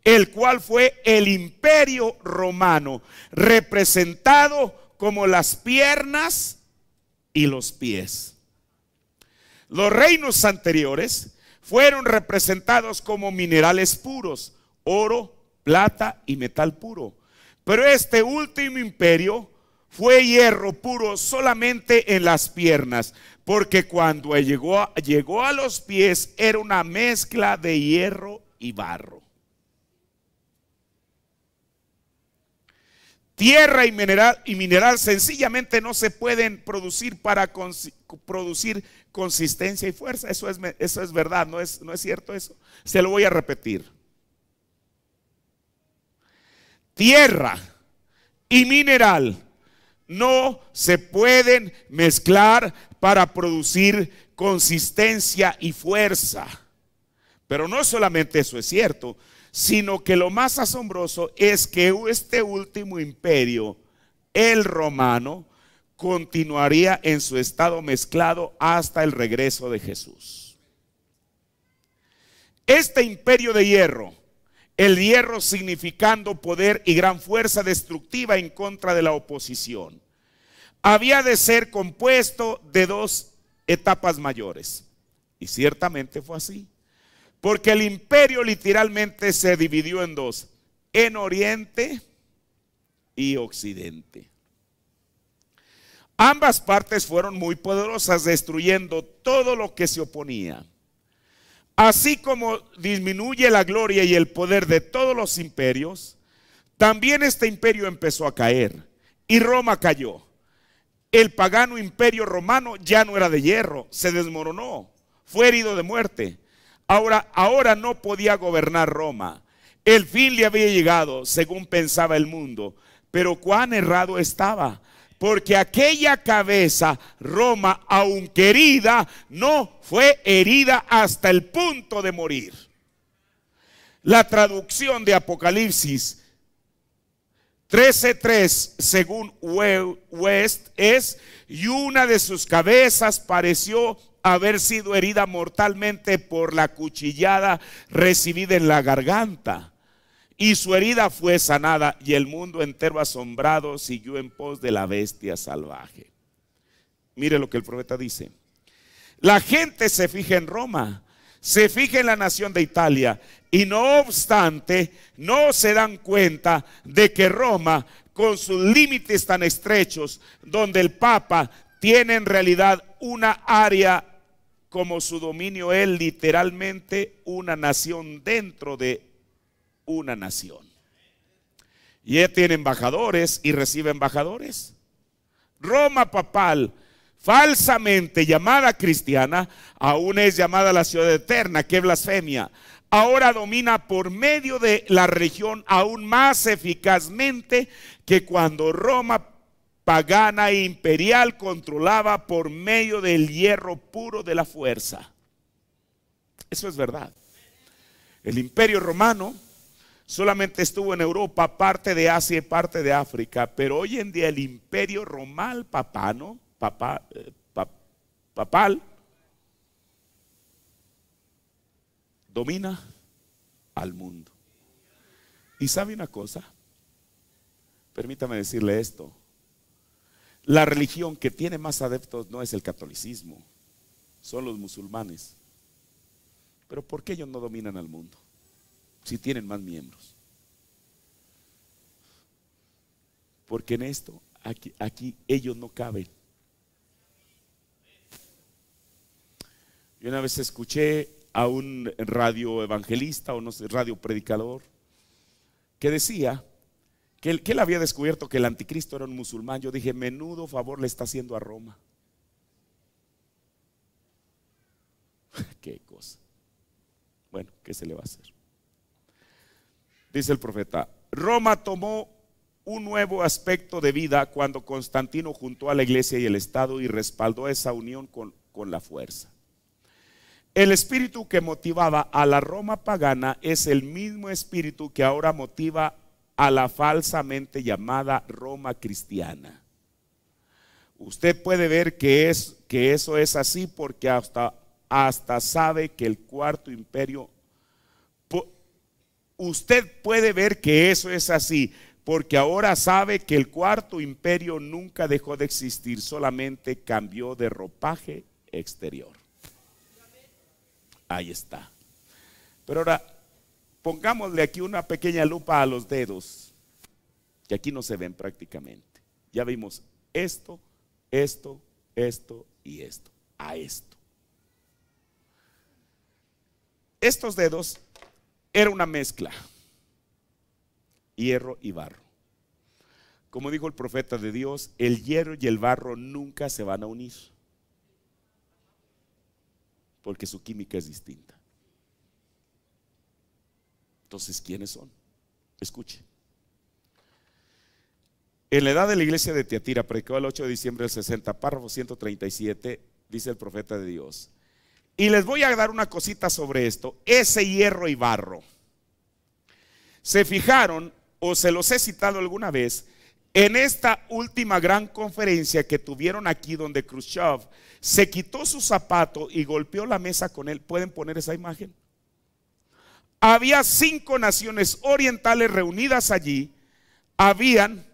el cual fue el imperio romano, representado como las piernas y los pies. Los reinos anteriores fueron representados como minerales puros, oro, plata y metal puro. Pero este último imperio fue hierro puro solamente en las piernas, porque cuando llegó, llegó a los pies era una mezcla de hierro y barro. Tierra y mineral, y mineral sencillamente no se pueden producir para producir consistencia y fuerza. Eso es, eso es verdad, no es, no es cierto eso. Se lo voy a repetir tierra y mineral no se pueden mezclar para producir consistencia y fuerza. Pero no solamente eso es cierto, sino que lo más asombroso es que este último imperio, el romano, continuaría en su estado mezclado hasta el regreso de Jesús. Este imperio de hierro, el hierro significando poder y gran fuerza destructiva en contra de la oposición. Había de ser compuesto de dos etapas mayores. Y ciertamente fue así. Porque el imperio literalmente se dividió en dos. En oriente y occidente. Ambas partes fueron muy poderosas, destruyendo todo lo que se oponía. Así como disminuye la gloria y el poder de todos los imperios, también este imperio empezó a caer y Roma cayó. El pagano imperio romano ya no era de hierro, se desmoronó, fue herido de muerte. Ahora, ahora no podía gobernar Roma. El fin le había llegado, según pensaba el mundo. Pero cuán errado estaba porque aquella cabeza, Roma, aunque herida, no fue herida hasta el punto de morir. La traducción de Apocalipsis 13.3, según West, es, y una de sus cabezas pareció haber sido herida mortalmente por la cuchillada recibida en la garganta y su herida fue sanada y el mundo entero asombrado siguió en pos de la bestia salvaje. Mire lo que el profeta dice. La gente se fija en Roma, se fija en la nación de Italia y no obstante no se dan cuenta de que Roma, con sus límites tan estrechos, donde el Papa tiene en realidad una área como su dominio es literalmente una nación dentro de una nación. Y él tiene embajadores y recibe embajadores. Roma papal, falsamente llamada cristiana, aún es llamada la ciudad eterna, qué blasfemia. Ahora domina por medio de la región aún más eficazmente que cuando Roma pagana e imperial controlaba por medio del hierro puro de la fuerza. Eso es verdad. El imperio romano solamente estuvo en Europa, parte de Asia y parte de África, pero hoy en día el imperio romal papano, eh, papal, domina al mundo. Y sabe una cosa, permítame decirle esto, la religión que tiene más adeptos no es el catolicismo, son los musulmanes. Pero ¿por qué ellos no dominan al mundo? si tienen más miembros. Porque en esto, aquí, aquí ellos no caben. Yo una vez escuché a un radio evangelista o no sé, radio predicador, que decía que él, que él había descubierto que el anticristo era un musulmán. Yo dije, menudo favor le está haciendo a Roma. Qué cosa. Bueno, ¿qué se le va a hacer? dice el profeta. Roma tomó un nuevo aspecto de vida cuando Constantino juntó a la iglesia y el Estado y respaldó esa unión con, con la fuerza. El espíritu que motivaba a la Roma pagana es el mismo espíritu que ahora motiva a la falsamente llamada Roma cristiana. Usted puede ver que, es, que eso es así porque hasta, hasta sabe que el cuarto imperio Usted puede ver que eso es así, porque ahora sabe que el cuarto imperio nunca dejó de existir, solamente cambió de ropaje exterior. Ahí está. Pero ahora, pongámosle aquí una pequeña lupa a los dedos, que aquí no se ven prácticamente. Ya vimos esto, esto, esto y esto, a esto. Estos dedos era una mezcla, hierro y barro. Como dijo el profeta de Dios, el hierro y el barro nunca se van a unir, porque su química es distinta. Entonces, ¿quiénes son? Escuche. En la edad de la iglesia de Teatira, predicó el 8 de diciembre del 60, párrafo 137, dice el profeta de Dios, y les voy a dar una cosita sobre esto, ese hierro y barro. Se fijaron, o se los he citado alguna vez, en esta última gran conferencia que tuvieron aquí donde Khrushchev se quitó su zapato y golpeó la mesa con él. ¿Pueden poner esa imagen? Había cinco naciones orientales reunidas allí. Habían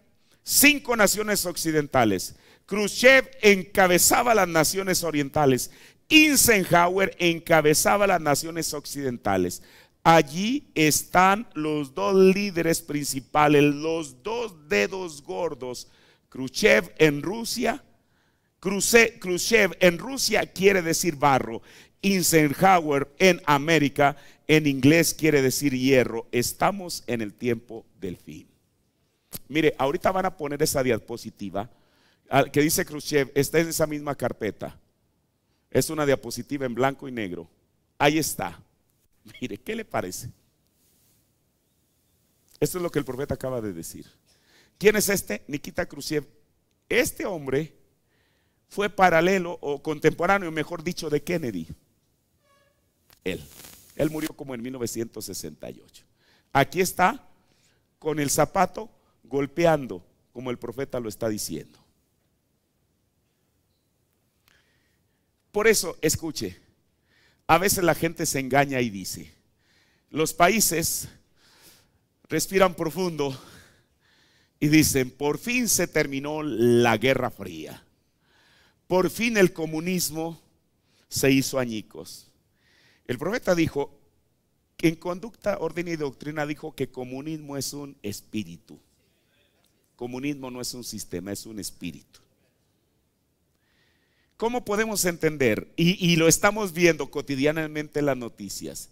cinco naciones occidentales. Khrushchev encabezaba las naciones orientales Eisenhower encabezaba las naciones occidentales. Allí están los dos líderes principales, los dos dedos gordos. Khrushchev en Rusia, Khrushchev en Rusia quiere decir barro, Eisenhower en América en inglés quiere decir hierro. Estamos en el tiempo del fin. Mire, ahorita van a poner esa diapositiva ah, que dice Khrushchev, está en esa misma carpeta. Es una diapositiva en blanco y negro. Ahí está. Mire, ¿qué le parece? Esto es lo que el profeta acaba de decir. ¿Quién es este? Nikita Khrushchev. Este hombre fue paralelo o contemporáneo, mejor dicho, de Kennedy. Él. Él murió como en 1968. Aquí está con el zapato golpeando, como el profeta lo está diciendo. Por eso, escuche, a veces la gente se engaña y dice, los países respiran profundo y dicen, por fin se terminó la Guerra Fría, por fin el comunismo se hizo añicos. El profeta dijo, en conducta, orden y doctrina dijo que comunismo es un espíritu. Comunismo no es un sistema, es un espíritu. ¿Cómo podemos entender? Y, lo estamos viendo cotidianamente en las noticias.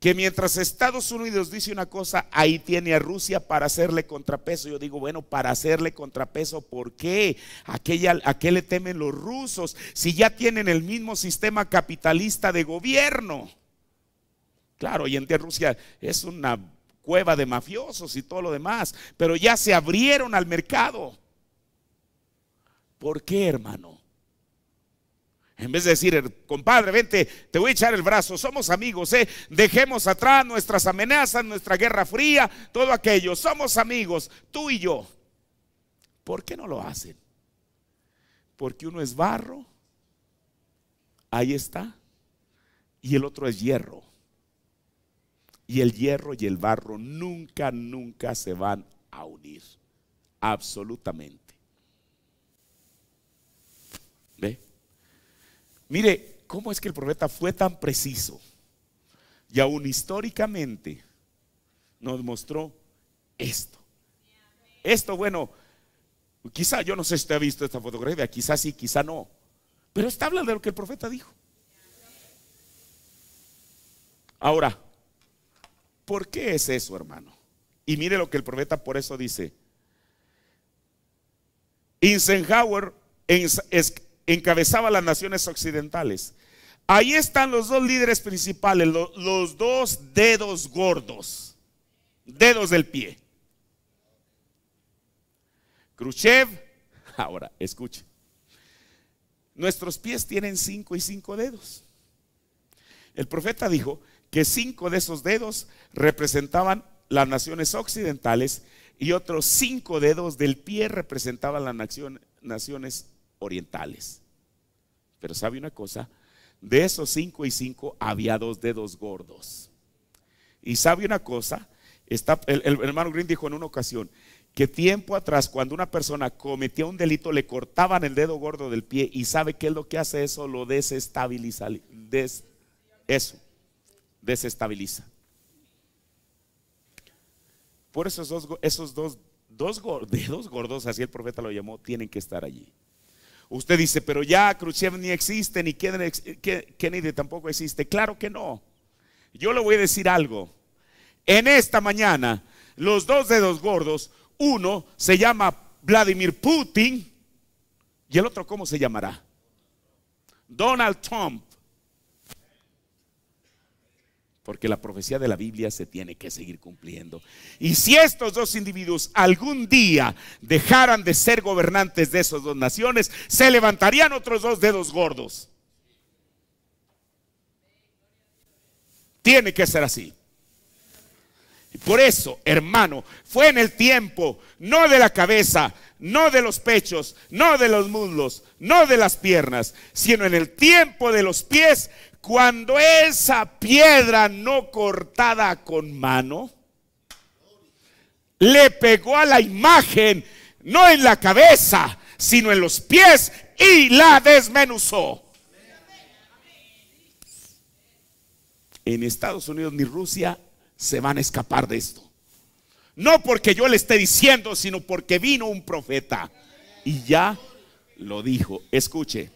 Que mientras Estados Unidos dice una cosa, ahí tiene a Rusia para hacerle contrapeso. Yo digo, bueno, para hacerle contrapeso, ¿por qué? ¿A qué, a qué le temen los rusos si ya tienen el mismo sistema capitalista de gobierno? Claro, hoy en día Rusia es una cueva de mafiosos y todo lo demás, pero ya se abrieron al mercado. ¿Por qué, hermano? En vez de decir, er, compadre, vente, te voy a echar el brazo, somos amigos, eh, dejemos atrás nuestras amenazas, nuestra guerra fría, todo aquello, somos amigos, tú y yo. ¿Por qué no lo hacen? Porque uno es barro, ahí está, y el otro es hierro. Y el hierro y el barro nunca, nunca se van a unir, absolutamente. Mire, ¿cómo es que el profeta fue tan preciso? Y aún históricamente nos mostró esto. Esto, bueno, quizá yo no sé si usted ha visto esta fotografía, quizá sí, quizá no. Pero está hablando de lo que el profeta dijo. Ahora, ¿por qué es eso, hermano? Y mire lo que el profeta por eso dice. Eisenhower encabezaba las naciones occidentales. Ahí están los dos líderes principales, los, dos dedos gordos, dedos del pie. Khrushchev, ahora escuche, nuestros pies tienen cinco y cinco dedos. El profeta dijo que cinco de esos dedos representaban las naciones occidentales y otros cinco dedos del pie representaban las naciones orientales. Pero sabe una cosa, de esos cinco y cinco había dos dedos gordos. Y sabe una cosa, el, hermano Green dijo en una ocasión que tiempo atrás, cuando una persona cometía un delito, le cortaban el dedo gordo del pie y sabe qué es lo que hace eso, lo desestabiliza. eso, desestabiliza. Por esos dos, esos dos, dos dedos gordos, así el profeta lo llamó, tienen que estar allí. Usted dice, pero ya Khrushchev ni existe, ni Kennedy tampoco existe. Claro que no. Yo le voy a decir algo. En esta mañana, los dos dedos gordos, uno se llama Vladimir Putin y el otro, ¿cómo se llamará? Donald Trump porque la profecía de la Biblia se tiene que seguir cumpliendo. Y si estos dos individuos algún día dejaran de ser gobernantes de esas dos naciones, se levantarían otros dos dedos gordos. Tiene que ser así. Y por eso, hermano, fue en el tiempo, no de la cabeza, no de los pechos, no de los muslos, no de las piernas, sino en el tiempo de los pies cuando esa piedra no cortada con mano le pegó a la imagen, no en la cabeza, sino en los pies y la desmenuzó. En Estados Unidos ni Rusia se van a escapar de esto. No porque yo le esté diciendo, sino porque vino un profeta y ya lo dijo. Escuche.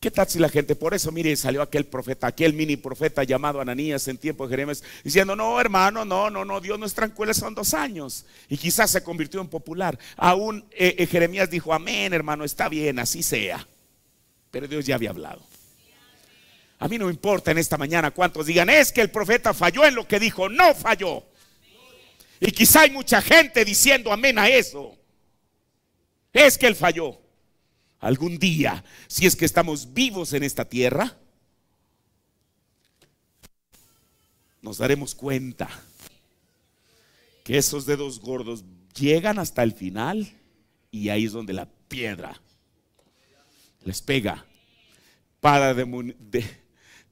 ¿Qué tal si la gente? Por eso, mire, salió aquel profeta, aquel mini profeta llamado Ananías en tiempo de Jeremías, diciendo, no, hermano, no, no, no, Dios no es tranquilo, son dos años. Y quizás se convirtió en popular. Aún eh, eh, Jeremías dijo, amén, hermano, está bien, así sea. Pero Dios ya había hablado. A mí no importa en esta mañana cuántos digan, es que el profeta falló en lo que dijo, no falló. Y quizá hay mucha gente diciendo amén a eso. Es que él falló algún día, si es que estamos vivos en esta tierra, nos daremos cuenta que esos dedos gordos llegan hasta el final y ahí es donde la piedra les pega para,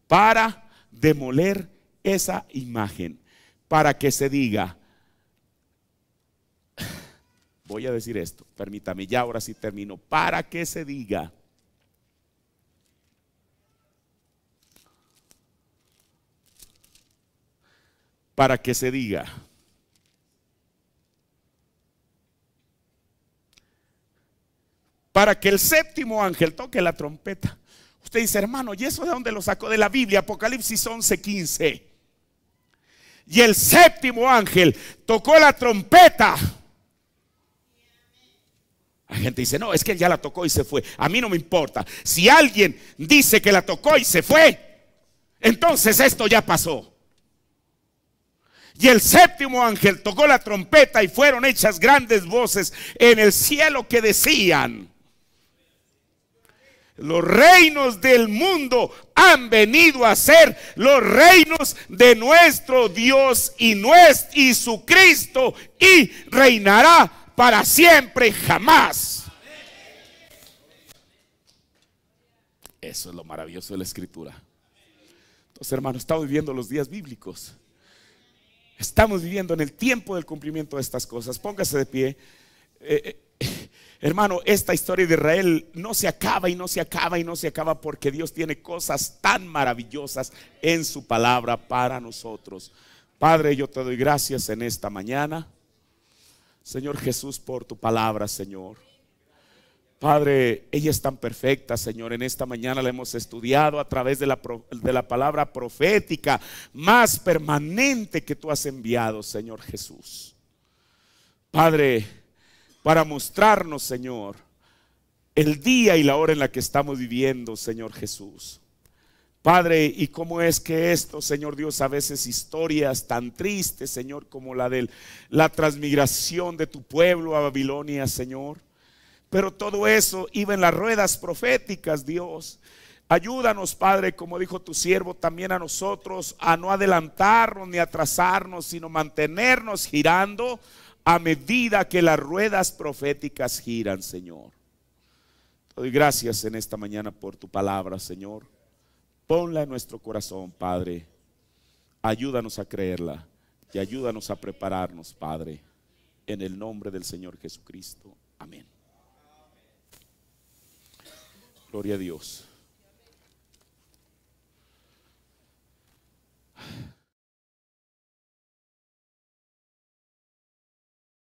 para demoler esa imagen, para que se diga, voy a decir esto, permítame, ya ahora sí termino, para que se diga para que se diga. Para que el séptimo ángel toque la trompeta. Usted dice, hermano, ¿y eso de dónde lo sacó? De la Biblia, Apocalipsis 11, 15. Y el séptimo ángel tocó la trompeta. La gente dice, no, es que él ya la tocó y se fue. A mí no me importa. Si alguien dice que la tocó y se fue, entonces esto ya pasó. Y el séptimo ángel tocó la trompeta y fueron hechas grandes voces en el cielo que decían, los reinos del mundo han venido a ser los reinos de nuestro Dios y, nuestro, y su Cristo y reinará para siempre y jamás. Eso es lo maravilloso de la escritura. Entonces, hermanos, estamos viviendo los días bíblicos. Estamos viviendo en el tiempo del cumplimiento de estas cosas. Póngase de pie. Eh, eh, hermano, esta historia de Israel no se acaba y no se acaba y no se acaba porque Dios tiene cosas tan maravillosas en su palabra para nosotros. Padre, yo te doy gracias en esta mañana. Señor Jesús, por tu palabra, Señor. Padre, ella es tan perfecta, Señor. En esta mañana la hemos estudiado a través de la, de la palabra profética más permanente que tú has enviado, Señor Jesús. Padre, para mostrarnos, Señor, el día y la hora en la que estamos viviendo, Señor Jesús. Padre, ¿y cómo es que esto, Señor Dios, a veces historias tan tristes, Señor, como la de la transmigración de tu pueblo a Babilonia, Señor? Pero todo eso iba en las ruedas proféticas, Dios. Ayúdanos, Padre, como dijo tu siervo, también a nosotros a no adelantarnos ni atrasarnos, sino mantenernos girando a medida que las ruedas proféticas giran, Señor. Te doy gracias en esta mañana por tu palabra, Señor. Ponla en nuestro corazón, Padre. Ayúdanos a creerla y ayúdanos a prepararnos, Padre. En el nombre del Señor Jesucristo. Amén. Gloria a Dios.